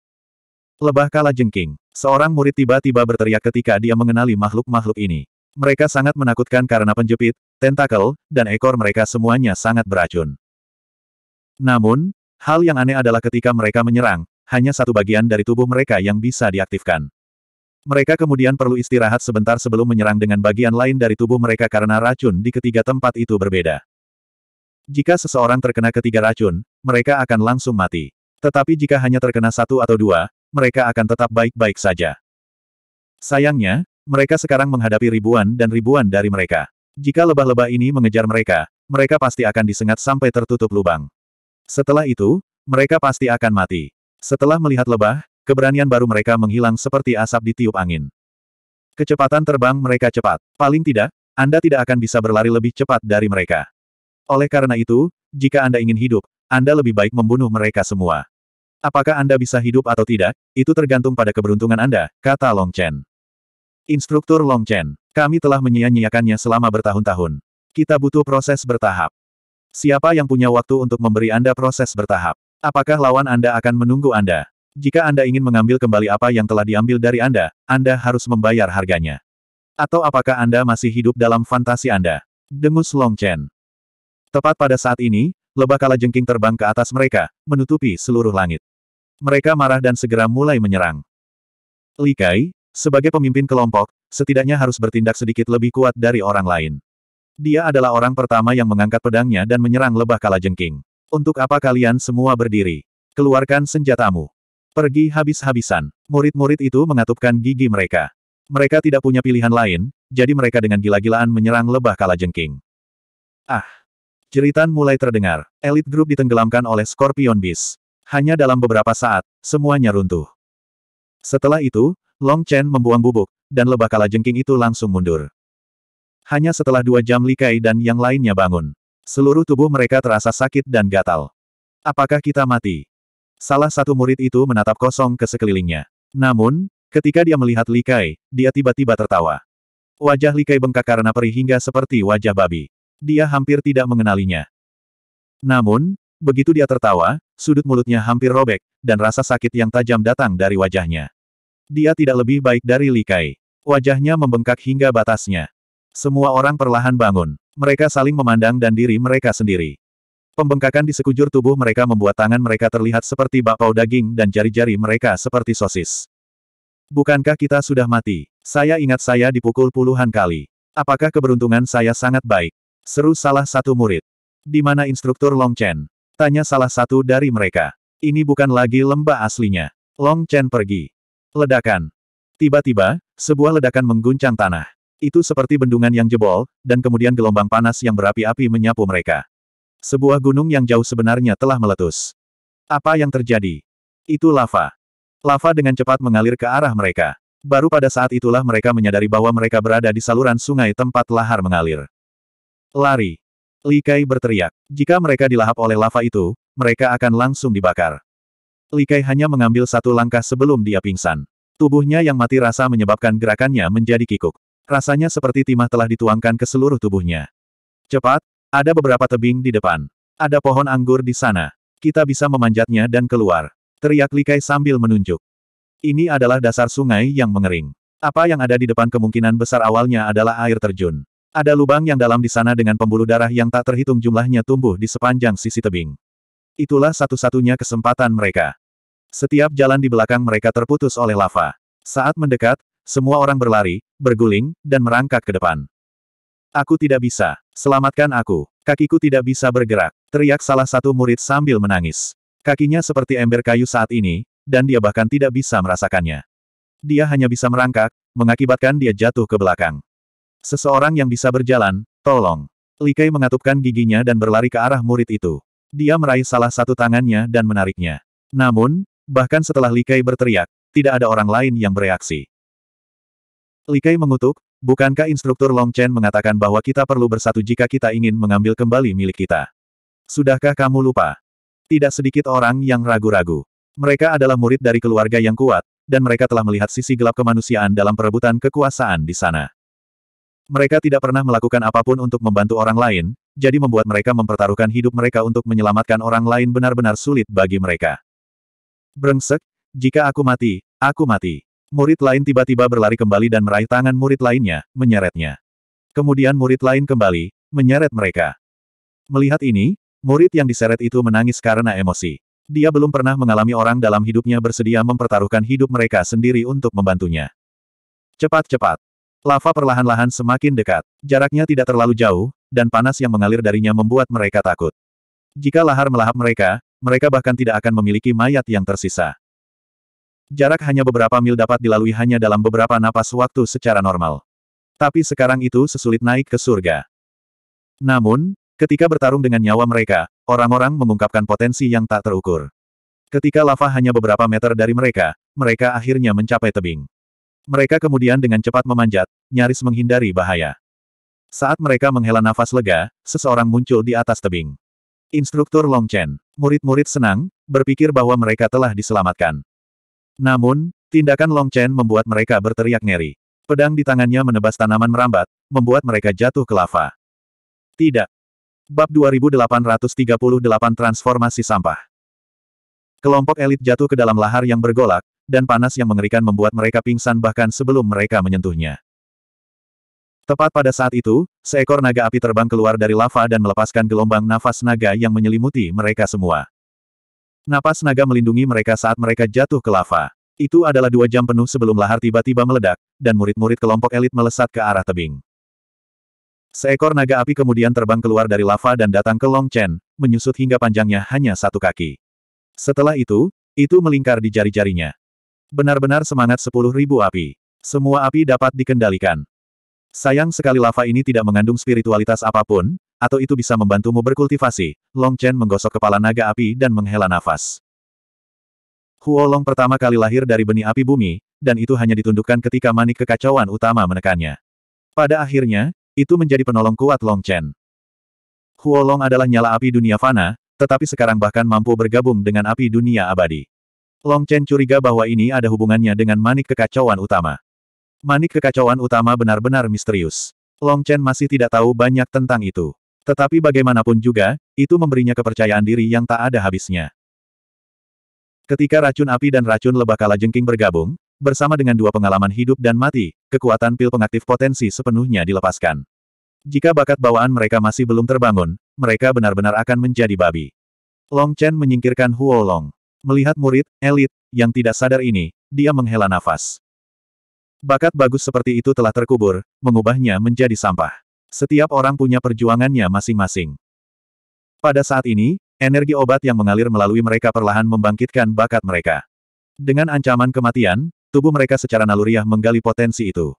[SPEAKER 1] Lebah kala jengking. Seorang murid tiba-tiba berteriak ketika dia mengenali makhluk-makhluk ini. Mereka sangat menakutkan karena penjepit, tentakel, dan ekor mereka semuanya sangat beracun. Namun, hal yang aneh adalah ketika mereka menyerang, hanya satu bagian dari tubuh mereka yang bisa diaktifkan. Mereka kemudian perlu istirahat sebentar sebelum menyerang dengan bagian lain dari tubuh mereka karena racun di ketiga tempat itu berbeda. Jika seseorang terkena ketiga racun, mereka akan langsung mati. Tetapi jika hanya terkena satu atau dua, mereka akan tetap baik-baik saja. Sayangnya, mereka sekarang menghadapi ribuan dan ribuan dari mereka. Jika lebah-lebah ini mengejar mereka, mereka pasti akan disengat sampai tertutup lubang. Setelah itu, mereka pasti akan mati. Setelah melihat lebah, keberanian baru mereka menghilang seperti asap ditiup angin. Kecepatan terbang mereka cepat. Paling tidak, Anda tidak akan bisa berlari lebih cepat dari mereka. Oleh karena itu, jika Anda ingin hidup, Anda lebih baik membunuh mereka semua. Apakah Anda bisa hidup atau tidak, itu tergantung pada keberuntungan Anda, kata Long Chen. Instruktur Long Chen, kami telah menyia-nyiakannya selama bertahun-tahun. Kita butuh proses bertahap. Siapa yang punya waktu untuk memberi Anda proses bertahap? Apakah lawan Anda akan menunggu Anda? Jika Anda ingin mengambil kembali apa yang telah diambil dari Anda, Anda harus membayar harganya. Atau apakah Anda masih hidup dalam fantasi Anda? Dengus Long Chen. Tepat pada saat ini, lebah kala jengking terbang ke atas mereka, menutupi seluruh langit. Mereka marah dan segera mulai menyerang. Li Kai, sebagai pemimpin kelompok, setidaknya harus bertindak sedikit lebih kuat dari orang lain. Dia adalah orang pertama yang mengangkat pedangnya dan menyerang lebah kala jengking. Untuk apa kalian semua berdiri? Keluarkan senjatamu. Pergi habis-habisan. Murid-murid itu mengatupkan gigi mereka. Mereka tidak punya pilihan lain, jadi mereka dengan gila-gilaan menyerang lebah kalajengking. Ah! Jeritan mulai terdengar. Elite grup ditenggelamkan oleh Scorpion Beast. Hanya dalam beberapa saat, semuanya runtuh. Setelah itu, Long Chen membuang bubuk, dan lebah kalajengking itu langsung mundur. Hanya setelah dua jam Li Kai dan yang lainnya bangun. Seluruh tubuh mereka terasa sakit dan gatal. Apakah kita mati? Salah satu murid itu menatap kosong ke sekelilingnya. Namun, ketika dia melihat Likai, dia tiba-tiba tertawa. Wajah Likai bengkak karena perih hingga seperti wajah babi. Dia hampir tidak mengenalinya. Namun, begitu dia tertawa, sudut mulutnya hampir robek, dan rasa sakit yang tajam datang dari wajahnya. Dia tidak lebih baik dari Likai. Wajahnya membengkak hingga batasnya. Semua orang perlahan bangun. Mereka saling memandang dan diri mereka sendiri. Pembengkakan di sekujur tubuh mereka membuat tangan mereka terlihat seperti bakpao daging dan jari-jari mereka seperti sosis. Bukankah kita sudah mati? Saya ingat saya dipukul puluhan kali. Apakah keberuntungan saya sangat baik? Seru salah satu murid. Di mana instruktur Long Chen? Tanya salah satu dari mereka. Ini bukan lagi lembah aslinya. Long Chen pergi. Ledakan. Tiba-tiba, sebuah ledakan mengguncang tanah. Itu seperti bendungan yang jebol, dan kemudian gelombang panas yang berapi-api menyapu mereka. Sebuah gunung yang jauh sebenarnya telah meletus. Apa yang terjadi? Itu lava. Lava dengan cepat mengalir ke arah mereka. Baru pada saat itulah mereka menyadari bahwa mereka berada di saluran sungai tempat lahar mengalir. Lari. Li Kai berteriak. Jika mereka dilahap oleh lava itu, mereka akan langsung dibakar. Li Kai hanya mengambil satu langkah sebelum dia pingsan. Tubuhnya yang mati rasa menyebabkan gerakannya menjadi kikuk. Rasanya seperti timah telah dituangkan ke seluruh tubuhnya. Cepat, ada beberapa tebing di depan. Ada pohon anggur di sana. Kita bisa memanjatnya dan keluar. Teriak Likai sambil menunjuk. Ini adalah dasar sungai yang mengering. Apa yang ada di depan kemungkinan besar awalnya adalah air terjun. Ada lubang yang dalam di sana dengan pembuluh darah yang tak terhitung jumlahnya tumbuh di sepanjang sisi tebing. Itulah satu-satunya kesempatan mereka. Setiap jalan di belakang mereka terputus oleh lava. Saat mendekat, semua orang berlari, berguling, dan merangkak ke depan. Aku tidak bisa. Selamatkan aku. Kakiku tidak bisa bergerak. Teriak salah satu murid sambil menangis. Kakinya seperti ember kayu saat ini, dan dia bahkan tidak bisa merasakannya. Dia hanya bisa merangkak, mengakibatkan dia jatuh ke belakang. Seseorang yang bisa berjalan, tolong. Likai mengatupkan giginya dan berlari ke arah murid itu. Dia meraih salah satu tangannya dan menariknya. Namun, bahkan setelah Likai berteriak, tidak ada orang lain yang bereaksi. Li Kai mengutuk, bukankah instruktur Long Chen mengatakan bahwa kita perlu bersatu jika kita ingin mengambil kembali milik kita? Sudahkah kamu lupa? Tidak sedikit orang yang ragu-ragu. Mereka adalah murid dari keluarga yang kuat, dan mereka telah melihat sisi gelap kemanusiaan dalam perebutan kekuasaan di sana. Mereka tidak pernah melakukan apapun untuk membantu orang lain, jadi membuat mereka mempertaruhkan hidup mereka untuk menyelamatkan orang lain benar-benar sulit bagi mereka. Brengsek, jika aku mati, aku mati. Murid lain tiba-tiba berlari kembali dan meraih tangan murid lainnya, menyeretnya. Kemudian murid lain kembali, menyeret mereka. Melihat ini, murid yang diseret itu menangis karena emosi. Dia belum pernah mengalami orang dalam hidupnya bersedia mempertaruhkan hidup mereka sendiri untuk membantunya. Cepat-cepat. Lava perlahan-lahan semakin dekat. Jaraknya tidak terlalu jauh, dan panas yang mengalir darinya membuat mereka takut. Jika lahar melahap mereka, mereka bahkan tidak akan memiliki mayat yang tersisa. Jarak hanya beberapa mil dapat dilalui hanya dalam beberapa napas waktu secara normal. Tapi sekarang itu sesulit naik ke surga. Namun, ketika bertarung dengan nyawa mereka, orang-orang mengungkapkan potensi yang tak terukur. Ketika lava hanya beberapa meter dari mereka, mereka akhirnya mencapai tebing. Mereka kemudian dengan cepat memanjat, nyaris menghindari bahaya. Saat mereka menghela nafas lega, seseorang muncul di atas tebing. Instruktur Long Chen, murid-murid senang, berpikir bahwa mereka telah diselamatkan. Namun, tindakan Long Chen membuat mereka berteriak ngeri. Pedang di tangannya menebas tanaman merambat, membuat mereka jatuh ke lava. Tidak. Bab 2838 Transformasi Sampah Kelompok elit jatuh ke dalam lahar yang bergolak, dan panas yang mengerikan membuat mereka pingsan bahkan sebelum mereka menyentuhnya. Tepat pada saat itu, seekor naga api terbang keluar dari lava dan melepaskan gelombang nafas naga yang menyelimuti mereka semua. Napas naga melindungi mereka saat mereka jatuh ke lava. Itu adalah dua jam penuh sebelum lahar tiba-tiba meledak, dan murid-murid kelompok elit melesat ke arah tebing. Seekor naga api kemudian terbang keluar dari lava dan datang ke Long Chen, menyusut hingga panjangnya hanya satu kaki. Setelah itu, itu melingkar di jari-jarinya. Benar-benar semangat sepuluh ribu api. Semua api dapat dikendalikan. Sayang sekali lava ini tidak mengandung spiritualitas apapun, atau itu bisa membantumu berkultivasi. Long Chen menggosok kepala naga api dan menghela nafas. Huolong pertama kali lahir dari benih api bumi, dan itu hanya ditundukkan ketika manik kekacauan utama menekannya. Pada akhirnya, itu menjadi penolong kuat Long Chen. Huolong adalah nyala api dunia fana, tetapi sekarang bahkan mampu bergabung dengan api dunia abadi. Long Chen curiga bahwa ini ada hubungannya dengan manik kekacauan utama. Manik kekacauan utama benar-benar misterius. Long Chen masih tidak tahu banyak tentang itu. Tetapi bagaimanapun juga, itu memberinya kepercayaan diri yang tak ada habisnya. Ketika racun api dan racun lebah kala jengking bergabung, bersama dengan dua pengalaman hidup dan mati, kekuatan pil pengaktif potensi sepenuhnya dilepaskan. Jika bakat bawaan mereka masih belum terbangun, mereka benar-benar akan menjadi babi. Long Chen menyingkirkan Huo Long. Melihat murid, elit, yang tidak sadar ini, dia menghela nafas. Bakat bagus seperti itu telah terkubur, mengubahnya menjadi sampah. Setiap orang punya perjuangannya masing-masing. Pada saat ini, energi obat yang mengalir melalui mereka perlahan membangkitkan bakat mereka. Dengan ancaman kematian, tubuh mereka secara naluriah menggali potensi itu.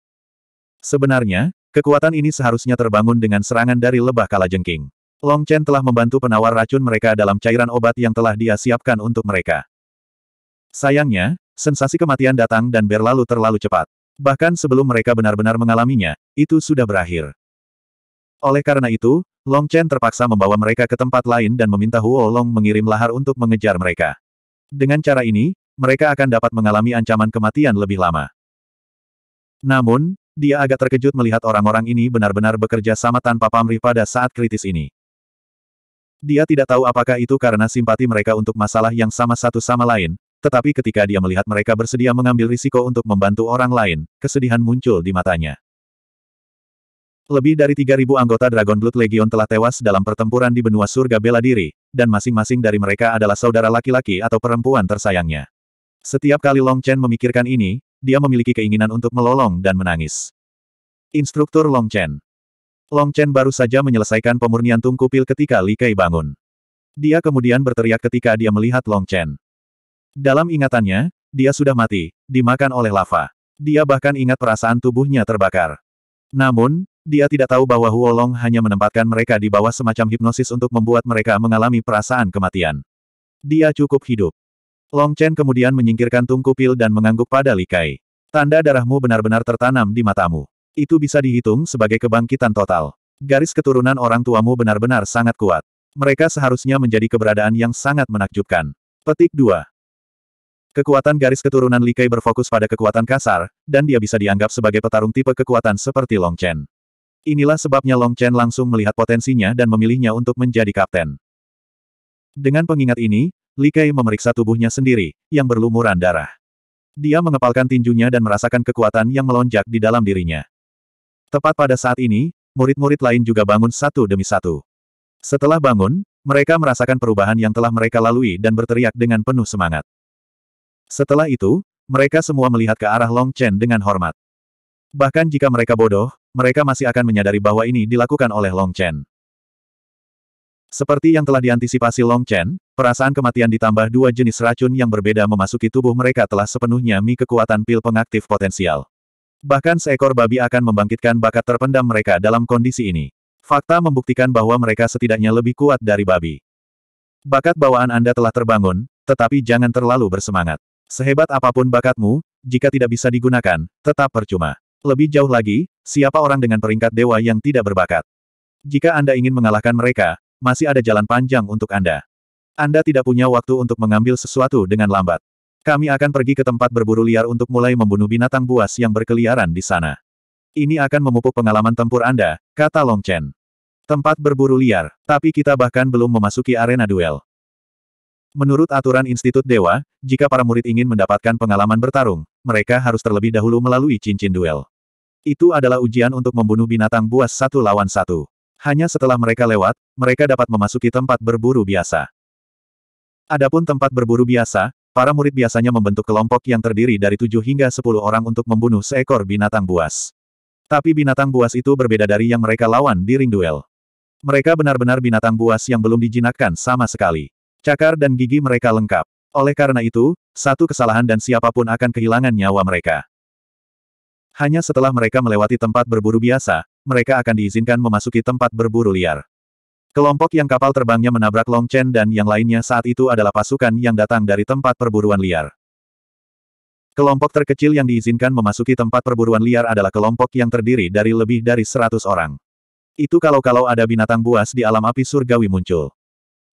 [SPEAKER 1] Sebenarnya, kekuatan ini seharusnya terbangun dengan serangan dari lebah kalajengking. Long Chen telah membantu penawar racun mereka dalam cairan obat yang telah dia siapkan untuk mereka. Sayangnya, sensasi kematian datang dan berlalu terlalu cepat. Bahkan sebelum mereka benar-benar mengalaminya, itu sudah berakhir. Oleh karena itu, Long Chen terpaksa membawa mereka ke tempat lain dan meminta Huo Long mengirim lahar untuk mengejar mereka. Dengan cara ini, mereka akan dapat mengalami ancaman kematian lebih lama. Namun, dia agak terkejut melihat orang-orang ini benar-benar bekerja sama tanpa pamrih pada saat kritis ini. Dia tidak tahu apakah itu karena simpati mereka untuk masalah yang sama satu sama lain, tetapi ketika dia melihat mereka bersedia mengambil risiko untuk membantu orang lain, kesedihan muncul di matanya. Lebih dari 3.000 anggota Dragon Blood Legion telah tewas dalam pertempuran di benua surga bela diri, dan masing-masing dari mereka adalah saudara laki-laki atau perempuan tersayangnya. Setiap kali Long Chen memikirkan ini, dia memiliki keinginan untuk melolong dan menangis. Instruktur Long Chen Long Chen baru saja menyelesaikan pemurnian tungku pil ketika Li Kei bangun. Dia kemudian berteriak ketika dia melihat Long Chen. Dalam ingatannya, dia sudah mati, dimakan oleh lava. Dia bahkan ingat perasaan tubuhnya terbakar. Namun, dia tidak tahu bahwa Huolong hanya menempatkan mereka di bawah semacam hipnosis untuk membuat mereka mengalami perasaan kematian. Dia cukup hidup. Long Chen kemudian menyingkirkan tungku pil dan mengangguk pada Li Kai. Tanda darahmu benar-benar tertanam di matamu. Itu bisa dihitung sebagai kebangkitan total. Garis keturunan orang tuamu benar-benar sangat kuat. Mereka seharusnya menjadi keberadaan yang sangat menakjubkan. Petik 2. Kekuatan garis keturunan Li Kei berfokus pada kekuatan kasar, dan dia bisa dianggap sebagai petarung tipe kekuatan seperti Long Chen. Inilah sebabnya Long Chen langsung melihat potensinya dan memilihnya untuk menjadi kapten. Dengan pengingat ini, Li Kei memeriksa tubuhnya sendiri, yang berlumuran darah. Dia mengepalkan tinjunya dan merasakan kekuatan yang melonjak di dalam dirinya. Tepat pada saat ini, murid-murid lain juga bangun satu demi satu. Setelah bangun, mereka merasakan perubahan yang telah mereka lalui dan berteriak dengan penuh semangat. Setelah itu, mereka semua melihat ke arah Long Chen dengan hormat. Bahkan jika mereka bodoh, mereka masih akan menyadari bahwa ini dilakukan oleh Long Chen. Seperti yang telah diantisipasi Long Chen, perasaan kematian ditambah dua jenis racun yang berbeda memasuki tubuh mereka telah sepenuhnya mi kekuatan pil pengaktif potensial. Bahkan seekor babi akan membangkitkan bakat terpendam mereka dalam kondisi ini. Fakta membuktikan bahwa mereka setidaknya lebih kuat dari babi. Bakat bawaan Anda telah terbangun, tetapi jangan terlalu bersemangat. Sehebat apapun bakatmu, jika tidak bisa digunakan, tetap percuma. Lebih jauh lagi, siapa orang dengan peringkat dewa yang tidak berbakat? Jika Anda ingin mengalahkan mereka, masih ada jalan panjang untuk Anda. Anda tidak punya waktu untuk mengambil sesuatu dengan lambat. Kami akan pergi ke tempat berburu liar untuk mulai membunuh binatang buas yang berkeliaran di sana. Ini akan memupuk pengalaman tempur Anda, kata Long Chen. Tempat berburu liar, tapi kita bahkan belum memasuki arena duel. Menurut aturan Institut Dewa, jika para murid ingin mendapatkan pengalaman bertarung, mereka harus terlebih dahulu melalui cincin duel. Itu adalah ujian untuk membunuh binatang buas satu lawan satu. Hanya setelah mereka lewat, mereka dapat memasuki tempat berburu biasa. Adapun tempat berburu biasa, para murid biasanya membentuk kelompok yang terdiri dari tujuh hingga sepuluh orang untuk membunuh seekor binatang buas. Tapi binatang buas itu berbeda dari yang mereka lawan di ring duel. Mereka benar-benar binatang buas yang belum dijinakkan sama sekali. Cakar dan gigi mereka lengkap. Oleh karena itu, satu kesalahan dan siapapun akan kehilangan nyawa mereka. Hanya setelah mereka melewati tempat berburu biasa, mereka akan diizinkan memasuki tempat berburu liar. Kelompok yang kapal terbangnya menabrak Long Chen dan yang lainnya saat itu adalah pasukan yang datang dari tempat perburuan liar. Kelompok terkecil yang diizinkan memasuki tempat perburuan liar adalah kelompok yang terdiri dari lebih dari 100 orang. Itu kalau-kalau ada binatang buas di alam api surgawi muncul.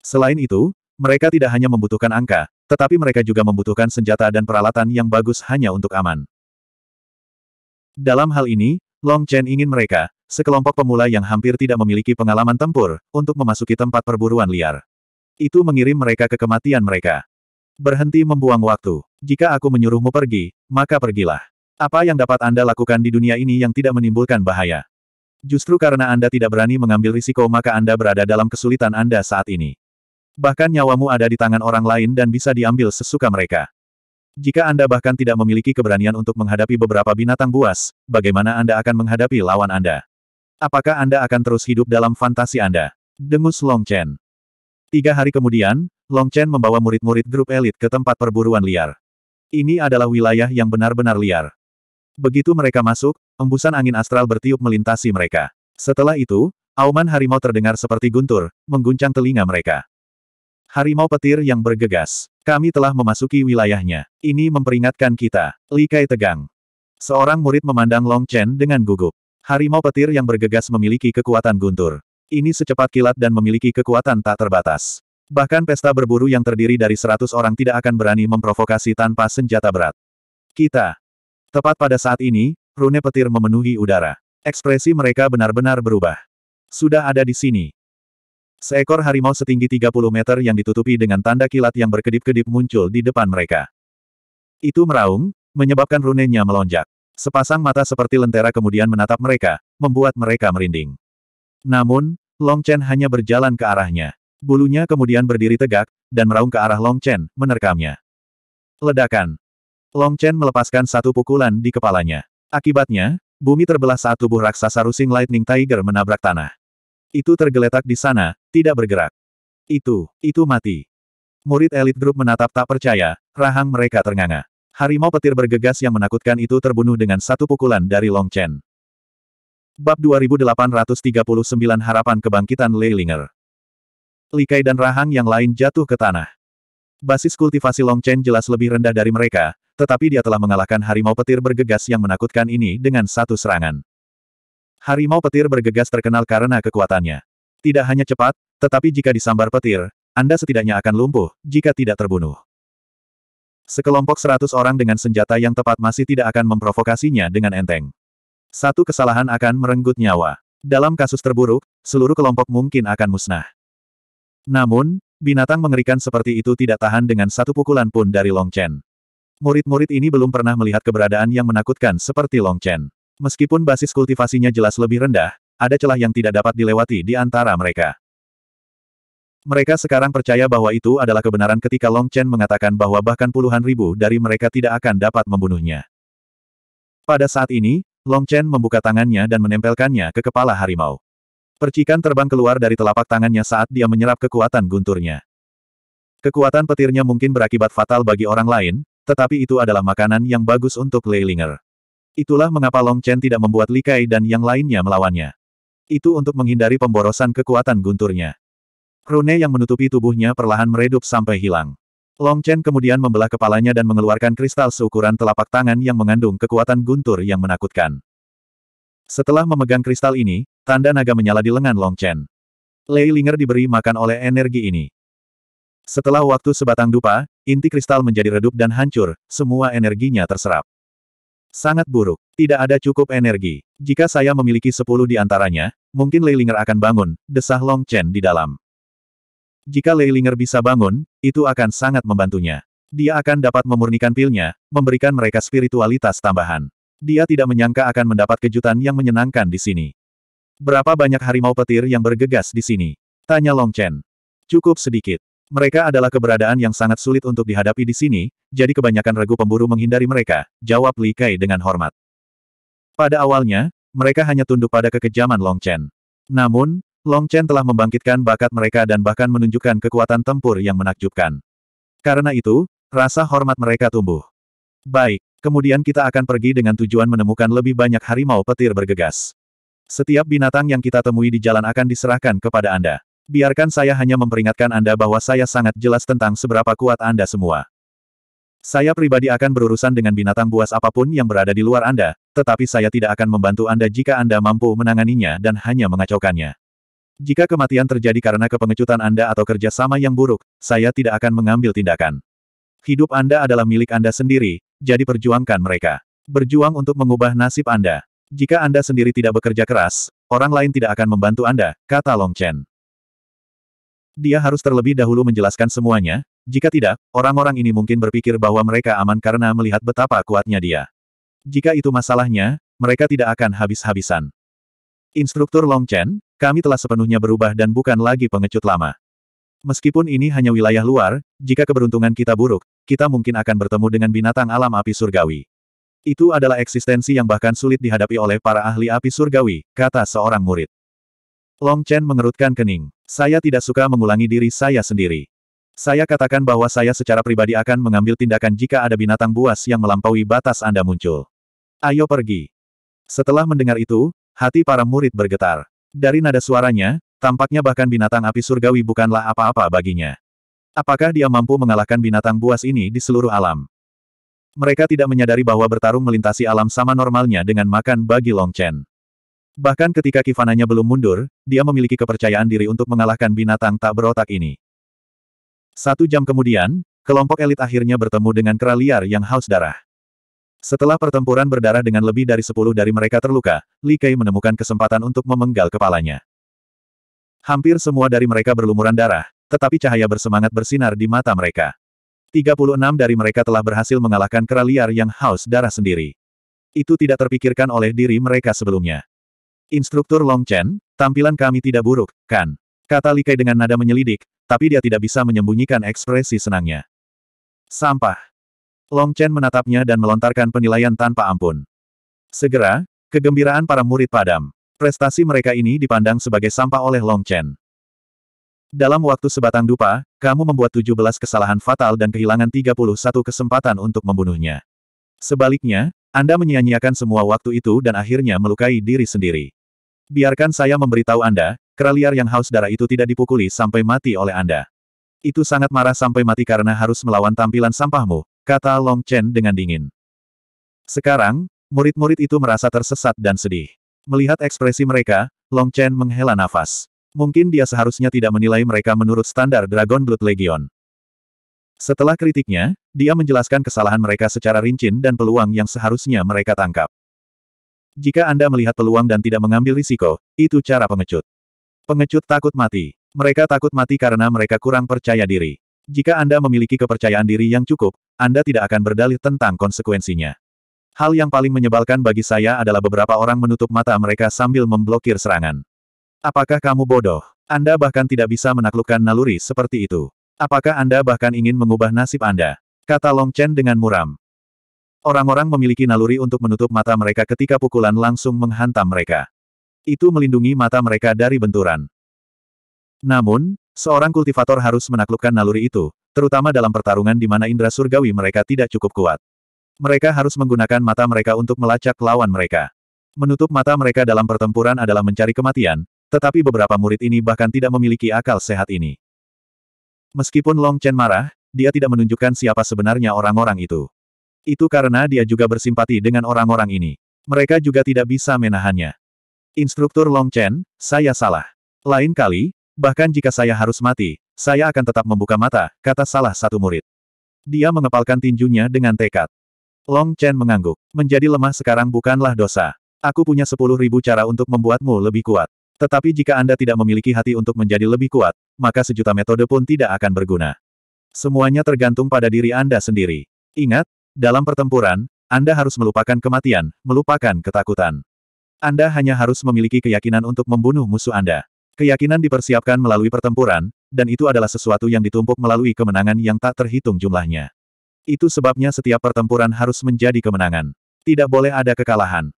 [SPEAKER 1] Selain itu, mereka tidak hanya membutuhkan angka, tetapi mereka juga membutuhkan senjata dan peralatan yang bagus hanya untuk aman. Dalam hal ini, Long Chen ingin mereka, sekelompok pemula yang hampir tidak memiliki pengalaman tempur, untuk memasuki tempat perburuan liar. Itu mengirim mereka ke kematian mereka. Berhenti membuang waktu. Jika aku menyuruhmu pergi, maka pergilah. Apa yang dapat Anda lakukan di dunia ini yang tidak menimbulkan bahaya? Justru karena Anda tidak berani mengambil risiko maka Anda berada dalam kesulitan Anda saat ini. Bahkan nyawamu ada di tangan orang lain dan bisa diambil sesuka mereka. Jika Anda bahkan tidak memiliki keberanian untuk menghadapi beberapa binatang buas, bagaimana Anda akan menghadapi lawan Anda? Apakah Anda akan terus hidup dalam fantasi Anda? Dengus Long Chen. Tiga hari kemudian, Long Chen membawa murid-murid grup elit ke tempat perburuan liar. Ini adalah wilayah yang benar-benar liar. Begitu mereka masuk, embusan angin astral bertiup melintasi mereka. Setelah itu, auman harimau terdengar seperti guntur, mengguncang telinga mereka. Harimau petir yang bergegas. Kami telah memasuki wilayahnya. Ini memperingatkan kita. Li Kai tegang. Seorang murid memandang Long Chen dengan gugup. Harimau petir yang bergegas memiliki kekuatan guntur. Ini secepat kilat dan memiliki kekuatan tak terbatas. Bahkan pesta berburu yang terdiri dari seratus orang tidak akan berani memprovokasi tanpa senjata berat. Kita. Tepat pada saat ini, rune petir memenuhi udara. Ekspresi mereka benar-benar berubah. Sudah ada di sini. Seekor harimau setinggi 30 meter yang ditutupi dengan tanda kilat yang berkedip-kedip muncul di depan mereka. Itu meraung, menyebabkan runenya melonjak. Sepasang mata seperti lentera kemudian menatap mereka, membuat mereka merinding. Namun, Long Chen hanya berjalan ke arahnya. Bulunya kemudian berdiri tegak, dan meraung ke arah Long Chen, menerkamnya. Ledakan. Long Chen melepaskan satu pukulan di kepalanya. Akibatnya, bumi terbelah saat tubuh raksasa rusing Lightning Tiger menabrak tanah. Itu tergeletak di sana, tidak bergerak. Itu, itu mati. Murid elit grup menatap tak percaya, rahang mereka ternganga. Harimau petir bergegas yang menakutkan itu terbunuh dengan satu pukulan dari Long Chen. Bab 2839 Harapan Kebangkitan Leilinger Likai dan rahang yang lain jatuh ke tanah. Basis kultivasi Long Chen jelas lebih rendah dari mereka, tetapi dia telah mengalahkan harimau petir bergegas yang menakutkan ini dengan satu serangan. Harimau petir bergegas terkenal karena kekuatannya. Tidak hanya cepat, tetapi jika disambar petir, Anda setidaknya akan lumpuh, jika tidak terbunuh. Sekelompok seratus orang dengan senjata yang tepat masih tidak akan memprovokasinya dengan enteng. Satu kesalahan akan merenggut nyawa. Dalam kasus terburuk, seluruh kelompok mungkin akan musnah. Namun, binatang mengerikan seperti itu tidak tahan dengan satu pukulan pun dari Long Chen. Murid-murid ini belum pernah melihat keberadaan yang menakutkan seperti Long Chen. Meskipun basis kultivasinya jelas lebih rendah, ada celah yang tidak dapat dilewati di antara mereka. Mereka sekarang percaya bahwa itu adalah kebenaran ketika Long Chen mengatakan bahwa bahkan puluhan ribu dari mereka tidak akan dapat membunuhnya. Pada saat ini, Long Chen membuka tangannya dan menempelkannya ke kepala harimau. Percikan terbang keluar dari telapak tangannya saat dia menyerap kekuatan gunturnya. Kekuatan petirnya mungkin berakibat fatal bagi orang lain, tetapi itu adalah makanan yang bagus untuk Leilinger. Itulah mengapa Long Chen tidak membuat Li Kai dan yang lainnya melawannya. Itu untuk menghindari pemborosan kekuatan gunturnya. Rune yang menutupi tubuhnya perlahan meredup sampai hilang. Long Chen kemudian membelah kepalanya dan mengeluarkan kristal seukuran telapak tangan yang mengandung kekuatan guntur yang menakutkan. Setelah memegang kristal ini, tanda naga menyala di lengan Long Chen. Lei Linger diberi makan oleh energi ini. Setelah waktu sebatang dupa, inti kristal menjadi redup dan hancur, semua energinya terserap. Sangat buruk. Tidak ada cukup energi. Jika saya memiliki sepuluh di antaranya, mungkin Leilinger akan bangun, desah Long Chen di dalam. Jika Leilinger bisa bangun, itu akan sangat membantunya. Dia akan dapat memurnikan pilnya, memberikan mereka spiritualitas tambahan. Dia tidak menyangka akan mendapat kejutan yang menyenangkan di sini. Berapa banyak harimau petir yang bergegas di sini? Tanya Long Chen. Cukup sedikit. Mereka adalah keberadaan yang sangat sulit untuk dihadapi di sini, jadi kebanyakan regu pemburu menghindari mereka, jawab Li Kai dengan hormat. Pada awalnya, mereka hanya tunduk pada kekejaman Long Chen. Namun, Long Chen telah membangkitkan bakat mereka dan bahkan menunjukkan kekuatan tempur yang menakjubkan. Karena itu, rasa hormat mereka tumbuh. Baik, kemudian kita akan pergi dengan tujuan menemukan lebih banyak harimau petir bergegas. Setiap binatang yang kita temui di jalan akan diserahkan kepada Anda. Biarkan saya hanya memperingatkan Anda bahwa saya sangat jelas tentang seberapa kuat Anda semua. Saya pribadi akan berurusan dengan binatang buas apapun yang berada di luar Anda, tetapi saya tidak akan membantu Anda jika Anda mampu menanganinya dan hanya mengacaukannya. Jika kematian terjadi karena kepengecutan Anda atau kerjasama yang buruk, saya tidak akan mengambil tindakan. Hidup Anda adalah milik Anda sendiri, jadi perjuangkan mereka. Berjuang untuk mengubah nasib Anda. Jika Anda sendiri tidak bekerja keras, orang lain tidak akan membantu Anda, kata Long Chen. Dia harus terlebih dahulu menjelaskan semuanya, jika tidak, orang-orang ini mungkin berpikir bahwa mereka aman karena melihat betapa kuatnya dia. Jika itu masalahnya, mereka tidak akan habis-habisan. Instruktur Long Chen, kami telah sepenuhnya berubah dan bukan lagi pengecut lama. Meskipun ini hanya wilayah luar, jika keberuntungan kita buruk, kita mungkin akan bertemu dengan binatang alam api surgawi. Itu adalah eksistensi yang bahkan sulit dihadapi oleh para ahli api surgawi, kata seorang murid. Long Chen mengerutkan kening. Saya tidak suka mengulangi diri saya sendiri. Saya katakan bahwa saya secara pribadi akan mengambil tindakan jika ada binatang buas yang melampaui batas Anda muncul. Ayo pergi. Setelah mendengar itu, hati para murid bergetar. Dari nada suaranya, tampaknya bahkan binatang api surgawi bukanlah apa-apa baginya. Apakah dia mampu mengalahkan binatang buas ini di seluruh alam? Mereka tidak menyadari bahwa bertarung melintasi alam sama normalnya dengan makan bagi Long Chen. Bahkan ketika kifananya belum mundur, dia memiliki kepercayaan diri untuk mengalahkan binatang tak berotak ini. Satu jam kemudian, kelompok elit akhirnya bertemu dengan kera liar yang haus darah. Setelah pertempuran berdarah dengan lebih dari sepuluh dari mereka terluka, Li Kei menemukan kesempatan untuk memenggal kepalanya. Hampir semua dari mereka berlumuran darah, tetapi cahaya bersemangat bersinar di mata mereka. 36 dari mereka telah berhasil mengalahkan kera liar yang haus darah sendiri. Itu tidak terpikirkan oleh diri mereka sebelumnya. Instruktur Long Chen, tampilan kami tidak buruk, kan? Kata Likai dengan nada menyelidik, tapi dia tidak bisa menyembunyikan ekspresi senangnya. Sampah. Long Chen menatapnya dan melontarkan penilaian tanpa ampun. Segera, kegembiraan para murid padam. Prestasi mereka ini dipandang sebagai sampah oleh Long Chen. Dalam waktu sebatang dupa, kamu membuat 17 kesalahan fatal dan kehilangan 31 kesempatan untuk membunuhnya. Sebaliknya, Anda menyia-nyiakan semua waktu itu dan akhirnya melukai diri sendiri. Biarkan saya memberitahu Anda, kera liar yang haus darah itu tidak dipukuli sampai mati oleh Anda. Itu sangat marah sampai mati karena harus melawan tampilan sampahmu, kata Long Chen dengan dingin. Sekarang, murid-murid itu merasa tersesat dan sedih. Melihat ekspresi mereka, Long Chen menghela nafas. Mungkin dia seharusnya tidak menilai mereka menurut standar Dragon Blood Legion. Setelah kritiknya, dia menjelaskan kesalahan mereka secara rinci dan peluang yang seharusnya mereka tangkap. Jika Anda melihat peluang dan tidak mengambil risiko, itu cara pengecut. Pengecut takut mati. Mereka takut mati karena mereka kurang percaya diri. Jika Anda memiliki kepercayaan diri yang cukup, Anda tidak akan berdalih tentang konsekuensinya. Hal yang paling menyebalkan bagi saya adalah beberapa orang menutup mata mereka sambil memblokir serangan. Apakah kamu bodoh? Anda bahkan tidak bisa menaklukkan naluri seperti itu. Apakah Anda bahkan ingin mengubah nasib Anda? Kata Long Chen dengan muram. Orang-orang memiliki naluri untuk menutup mata mereka ketika pukulan langsung menghantam mereka. Itu melindungi mata mereka dari benturan. Namun, seorang kultivator harus menaklukkan naluri itu, terutama dalam pertarungan di mana indera surgawi mereka tidak cukup kuat. Mereka harus menggunakan mata mereka untuk melacak lawan mereka. Menutup mata mereka dalam pertempuran adalah mencari kematian, tetapi beberapa murid ini bahkan tidak memiliki akal sehat ini. Meskipun Long Chen marah, dia tidak menunjukkan siapa sebenarnya orang-orang itu. Itu karena dia juga bersimpati dengan orang-orang ini. Mereka juga tidak bisa menahannya. Instruktur Long Chen, saya salah. Lain kali, bahkan jika saya harus mati, saya akan tetap membuka mata, kata salah satu murid. Dia mengepalkan tinjunya dengan tekad. Long Chen mengangguk. Menjadi lemah sekarang bukanlah dosa. Aku punya sepuluh ribu cara untuk membuatmu lebih kuat. Tetapi jika Anda tidak memiliki hati untuk menjadi lebih kuat, maka sejuta metode pun tidak akan berguna. Semuanya tergantung pada diri Anda sendiri. Ingat, dalam pertempuran, Anda harus melupakan kematian, melupakan ketakutan. Anda hanya harus memiliki keyakinan untuk membunuh musuh Anda. Keyakinan dipersiapkan melalui pertempuran, dan itu adalah sesuatu yang ditumpuk melalui kemenangan yang tak terhitung jumlahnya. Itu sebabnya setiap pertempuran harus menjadi kemenangan. Tidak boleh ada kekalahan.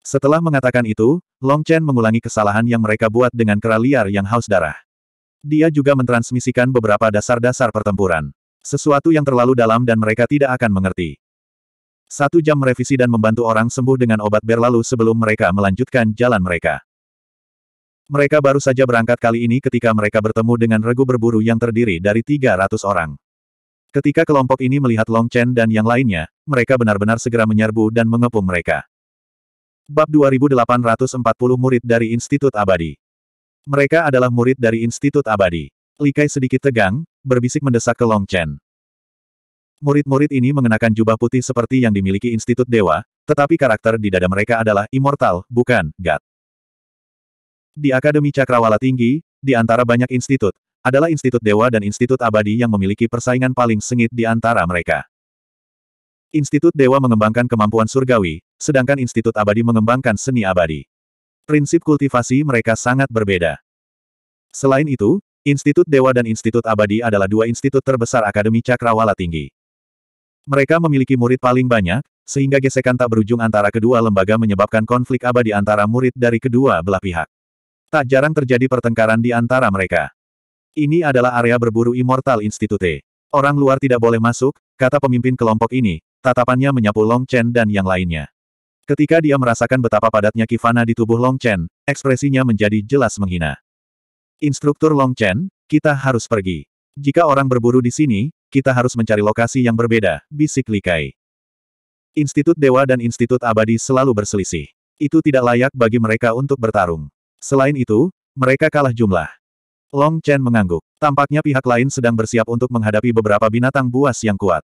[SPEAKER 1] Setelah mengatakan itu, Long Chen mengulangi kesalahan yang mereka buat dengan kera liar yang haus darah. Dia juga mentransmisikan beberapa dasar-dasar pertempuran. Sesuatu yang terlalu dalam dan mereka tidak akan mengerti. Satu jam merevisi dan membantu orang sembuh dengan obat berlalu sebelum mereka melanjutkan jalan mereka. Mereka baru saja berangkat kali ini ketika mereka bertemu dengan regu berburu yang terdiri dari 300 orang. Ketika kelompok ini melihat Long Chen dan yang lainnya, mereka benar-benar segera menyerbu dan mengepung mereka. Bab 2840 Murid dari Institut Abadi Mereka adalah murid dari Institut Abadi. Likai sedikit tegang, berbisik mendesak ke Long Chen. Murid-murid ini mengenakan jubah putih seperti yang dimiliki Institut Dewa, tetapi karakter di dada mereka adalah immortal, bukan God. Di Akademi Cakrawala Tinggi, di antara banyak institut, adalah Institut Dewa dan Institut Abadi yang memiliki persaingan paling sengit di antara mereka. Institut Dewa mengembangkan kemampuan surgawi, sedangkan Institut Abadi mengembangkan seni abadi. Prinsip kultivasi mereka sangat berbeda. Selain itu, Institut Dewa dan Institut Abadi adalah dua institut terbesar Akademi Cakrawala Tinggi. Mereka memiliki murid paling banyak, sehingga gesekan tak berujung antara kedua lembaga menyebabkan konflik abadi antara murid dari kedua belah pihak. Tak jarang terjadi pertengkaran di antara mereka. Ini adalah area berburu Immortal Institute. Orang luar tidak boleh masuk, kata pemimpin kelompok ini, tatapannya menyapu Long Chen dan yang lainnya. Ketika dia merasakan betapa padatnya kivana di tubuh Long Chen, ekspresinya menjadi jelas menghina. Instruktur Long Chen, kita harus pergi. Jika orang berburu di sini, kita harus mencari lokasi yang berbeda, bisik Likai. Institut Dewa dan Institut Abadi selalu berselisih. Itu tidak layak bagi mereka untuk bertarung. Selain itu, mereka kalah jumlah. Long Chen mengangguk. Tampaknya pihak lain sedang bersiap untuk menghadapi beberapa binatang buas yang kuat.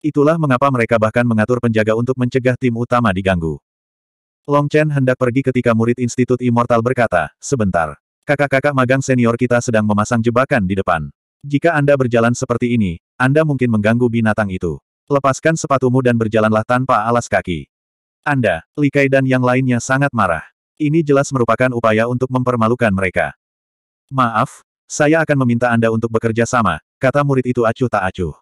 [SPEAKER 1] Itulah mengapa mereka bahkan mengatur penjaga untuk mencegah tim utama diganggu. Long Chen hendak pergi ketika murid Institut Immortal berkata, sebentar. Kakak-kakak magang senior kita sedang memasang jebakan di depan. Jika Anda berjalan seperti ini, Anda mungkin mengganggu binatang itu. Lepaskan sepatumu dan berjalanlah tanpa alas kaki. Anda, Likai dan yang lainnya sangat marah. Ini jelas merupakan upaya untuk mempermalukan mereka. Maaf, saya akan meminta Anda untuk bekerja sama, kata murid itu acuh tak acuh.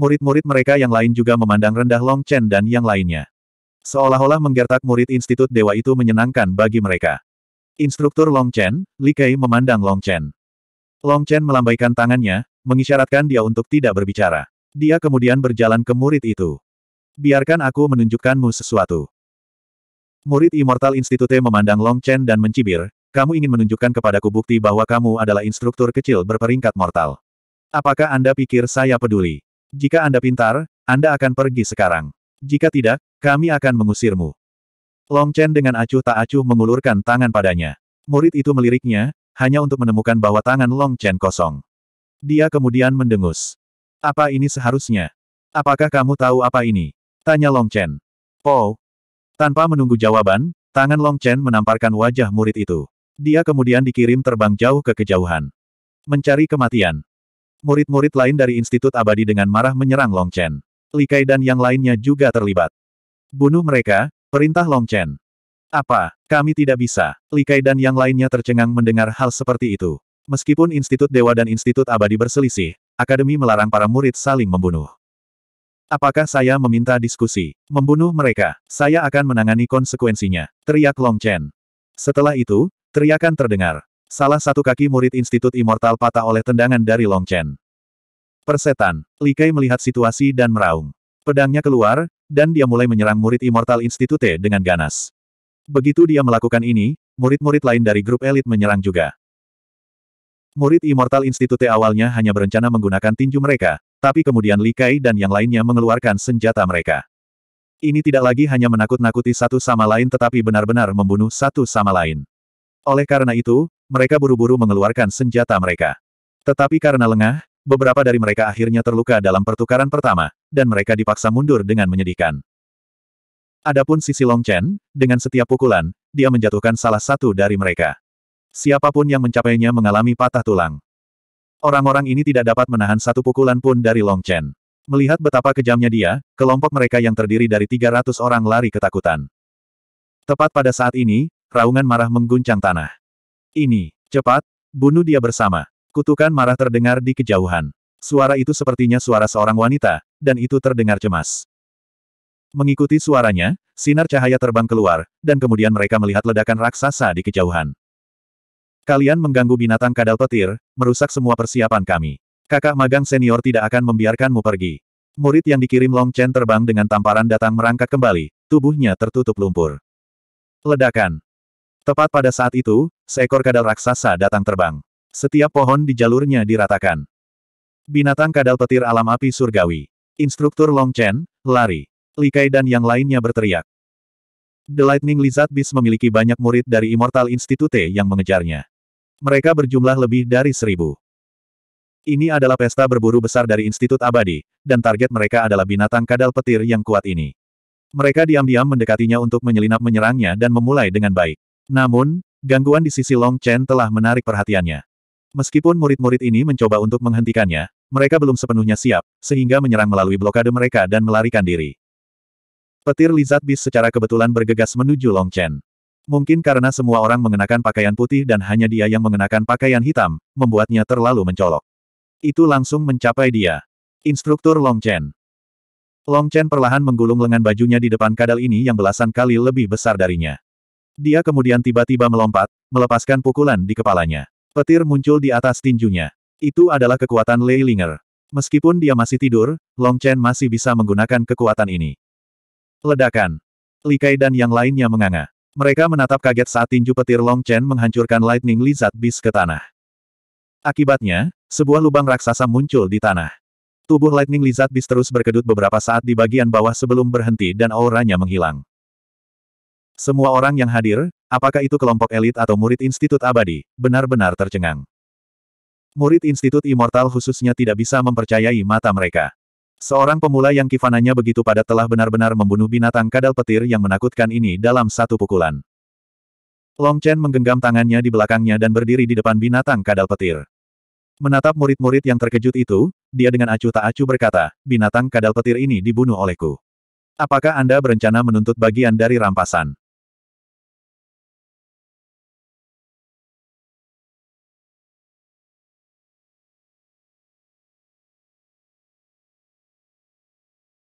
[SPEAKER 1] Murid-murid mereka yang lain juga memandang rendah Long Chen dan yang lainnya. Seolah-olah menggertak murid Institut Dewa itu menyenangkan bagi mereka. Instruktur Long Chen, Li Kei memandang Long Chen. Long Chen melambaikan tangannya, mengisyaratkan dia untuk tidak berbicara. Dia kemudian berjalan ke murid itu. Biarkan aku menunjukkanmu sesuatu. Murid Immortal Institute memandang Long Chen dan mencibir, kamu ingin menunjukkan kepadaku bukti bahwa kamu adalah instruktur kecil berperingkat mortal. Apakah Anda pikir saya peduli? Jika Anda pintar, Anda akan pergi sekarang. Jika tidak, kami akan mengusirmu. Long Chen dengan acuh tak acuh mengulurkan tangan padanya. Murid itu meliriknya, hanya untuk menemukan bahwa tangan Long Chen kosong. Dia kemudian mendengus. Apa ini seharusnya? Apakah kamu tahu apa ini? Tanya Long Chen. Oh. Tanpa menunggu jawaban, tangan Long Chen menamparkan wajah murid itu. Dia kemudian dikirim terbang jauh ke kejauhan. Mencari kematian. Murid-murid lain dari Institut Abadi dengan marah menyerang Long Chen. Li Kai dan yang lainnya juga terlibat. Bunuh mereka, Perintah Long Chen. Apa, kami tidak bisa. Li Kai dan yang lainnya tercengang mendengar hal seperti itu. Meskipun Institut Dewa dan Institut Abadi berselisih, Akademi melarang para murid saling membunuh. Apakah saya meminta diskusi? Membunuh mereka, saya akan menangani konsekuensinya, teriak Long Chen. Setelah itu, teriakan terdengar. Salah satu kaki murid Institut Immortal patah oleh tendangan dari Long Chen. Persetan, Li Kai melihat situasi dan meraung. Pedangnya keluar, dan dia mulai menyerang murid Immortal Institute dengan ganas. Begitu dia melakukan ini, murid-murid lain dari grup elit menyerang juga. Murid Immortal Institute awalnya hanya berencana menggunakan tinju mereka, tapi kemudian Li Kai dan yang lainnya mengeluarkan senjata mereka. Ini tidak lagi hanya menakut-nakuti satu sama lain tetapi benar-benar membunuh satu sama lain. Oleh karena itu, mereka buru-buru mengeluarkan senjata mereka. Tetapi karena lengah, Beberapa dari mereka akhirnya terluka dalam pertukaran pertama, dan mereka dipaksa mundur dengan menyedihkan. Adapun sisi Long Chen, dengan setiap pukulan, dia menjatuhkan salah satu dari mereka. Siapapun yang mencapainya mengalami patah tulang. Orang-orang ini tidak dapat menahan satu pukulan pun dari Long Chen. Melihat betapa kejamnya dia, kelompok mereka yang terdiri dari 300 orang lari ketakutan. Tepat pada saat ini, raungan marah mengguncang tanah. Ini, cepat, bunuh dia bersama. Kutukan marah terdengar di kejauhan. Suara itu sepertinya suara seorang wanita, dan itu terdengar cemas. Mengikuti suaranya, sinar cahaya terbang keluar, dan kemudian mereka melihat ledakan raksasa di kejauhan. Kalian mengganggu binatang kadal petir, merusak semua persiapan kami. Kakak magang senior tidak akan membiarkanmu pergi. Murid yang dikirim Long Chen terbang dengan tamparan datang merangkak kembali, tubuhnya tertutup lumpur. Ledakan. Tepat pada saat itu, seekor kadal raksasa datang terbang. Setiap pohon di jalurnya diratakan. Binatang kadal petir alam api surgawi. Instruktur Long Chen, lari. Li Kai dan yang lainnya berteriak. The Lightning Lizard Beast memiliki banyak murid dari Immortal Institute yang mengejarnya. Mereka berjumlah lebih dari seribu. Ini adalah pesta berburu besar dari Institut Abadi, dan target mereka adalah binatang kadal petir yang kuat ini. Mereka diam-diam mendekatinya untuk menyelinap menyerangnya dan memulai dengan baik. Namun, gangguan di sisi Long Chen telah menarik perhatiannya. Meskipun murid-murid ini mencoba untuk menghentikannya, mereka belum sepenuhnya siap, sehingga menyerang melalui blokade mereka dan melarikan diri. Petir Lizard Beast secara kebetulan bergegas menuju Long Chen. Mungkin karena semua orang mengenakan pakaian putih dan hanya dia yang mengenakan pakaian hitam, membuatnya terlalu mencolok. Itu langsung mencapai dia. Instruktur Long Chen. Long Chen perlahan menggulung lengan bajunya di depan kadal ini yang belasan kali lebih besar darinya. Dia kemudian tiba-tiba melompat, melepaskan pukulan di kepalanya. Petir muncul di atas tinjunya. Itu adalah kekuatan Lei Ling'er. Meskipun dia masih tidur, Long Chen masih bisa menggunakan kekuatan ini. Ledakan. Li Kai dan yang lainnya menganga. Mereka menatap kaget saat tinju petir Long Chen menghancurkan Lightning Lizard Beast ke tanah. Akibatnya, sebuah lubang raksasa muncul di tanah. Tubuh Lightning Lizard Beast terus berkedut beberapa saat di bagian bawah sebelum berhenti dan auranya menghilang. Semua orang yang hadir, apakah itu kelompok elit atau murid Institut Abadi, benar-benar tercengang. Murid Institut Immortal khususnya tidak bisa mempercayai mata mereka. Seorang pemula yang kifananya begitu padat telah benar-benar membunuh binatang kadal petir yang menakutkan ini dalam satu pukulan. Long Chen menggenggam tangannya di belakangnya dan berdiri di depan binatang kadal petir. Menatap murid-murid yang terkejut itu, dia dengan acuh tak acuh berkata, binatang kadal petir ini dibunuh olehku. Apakah Anda berencana menuntut bagian dari rampasan?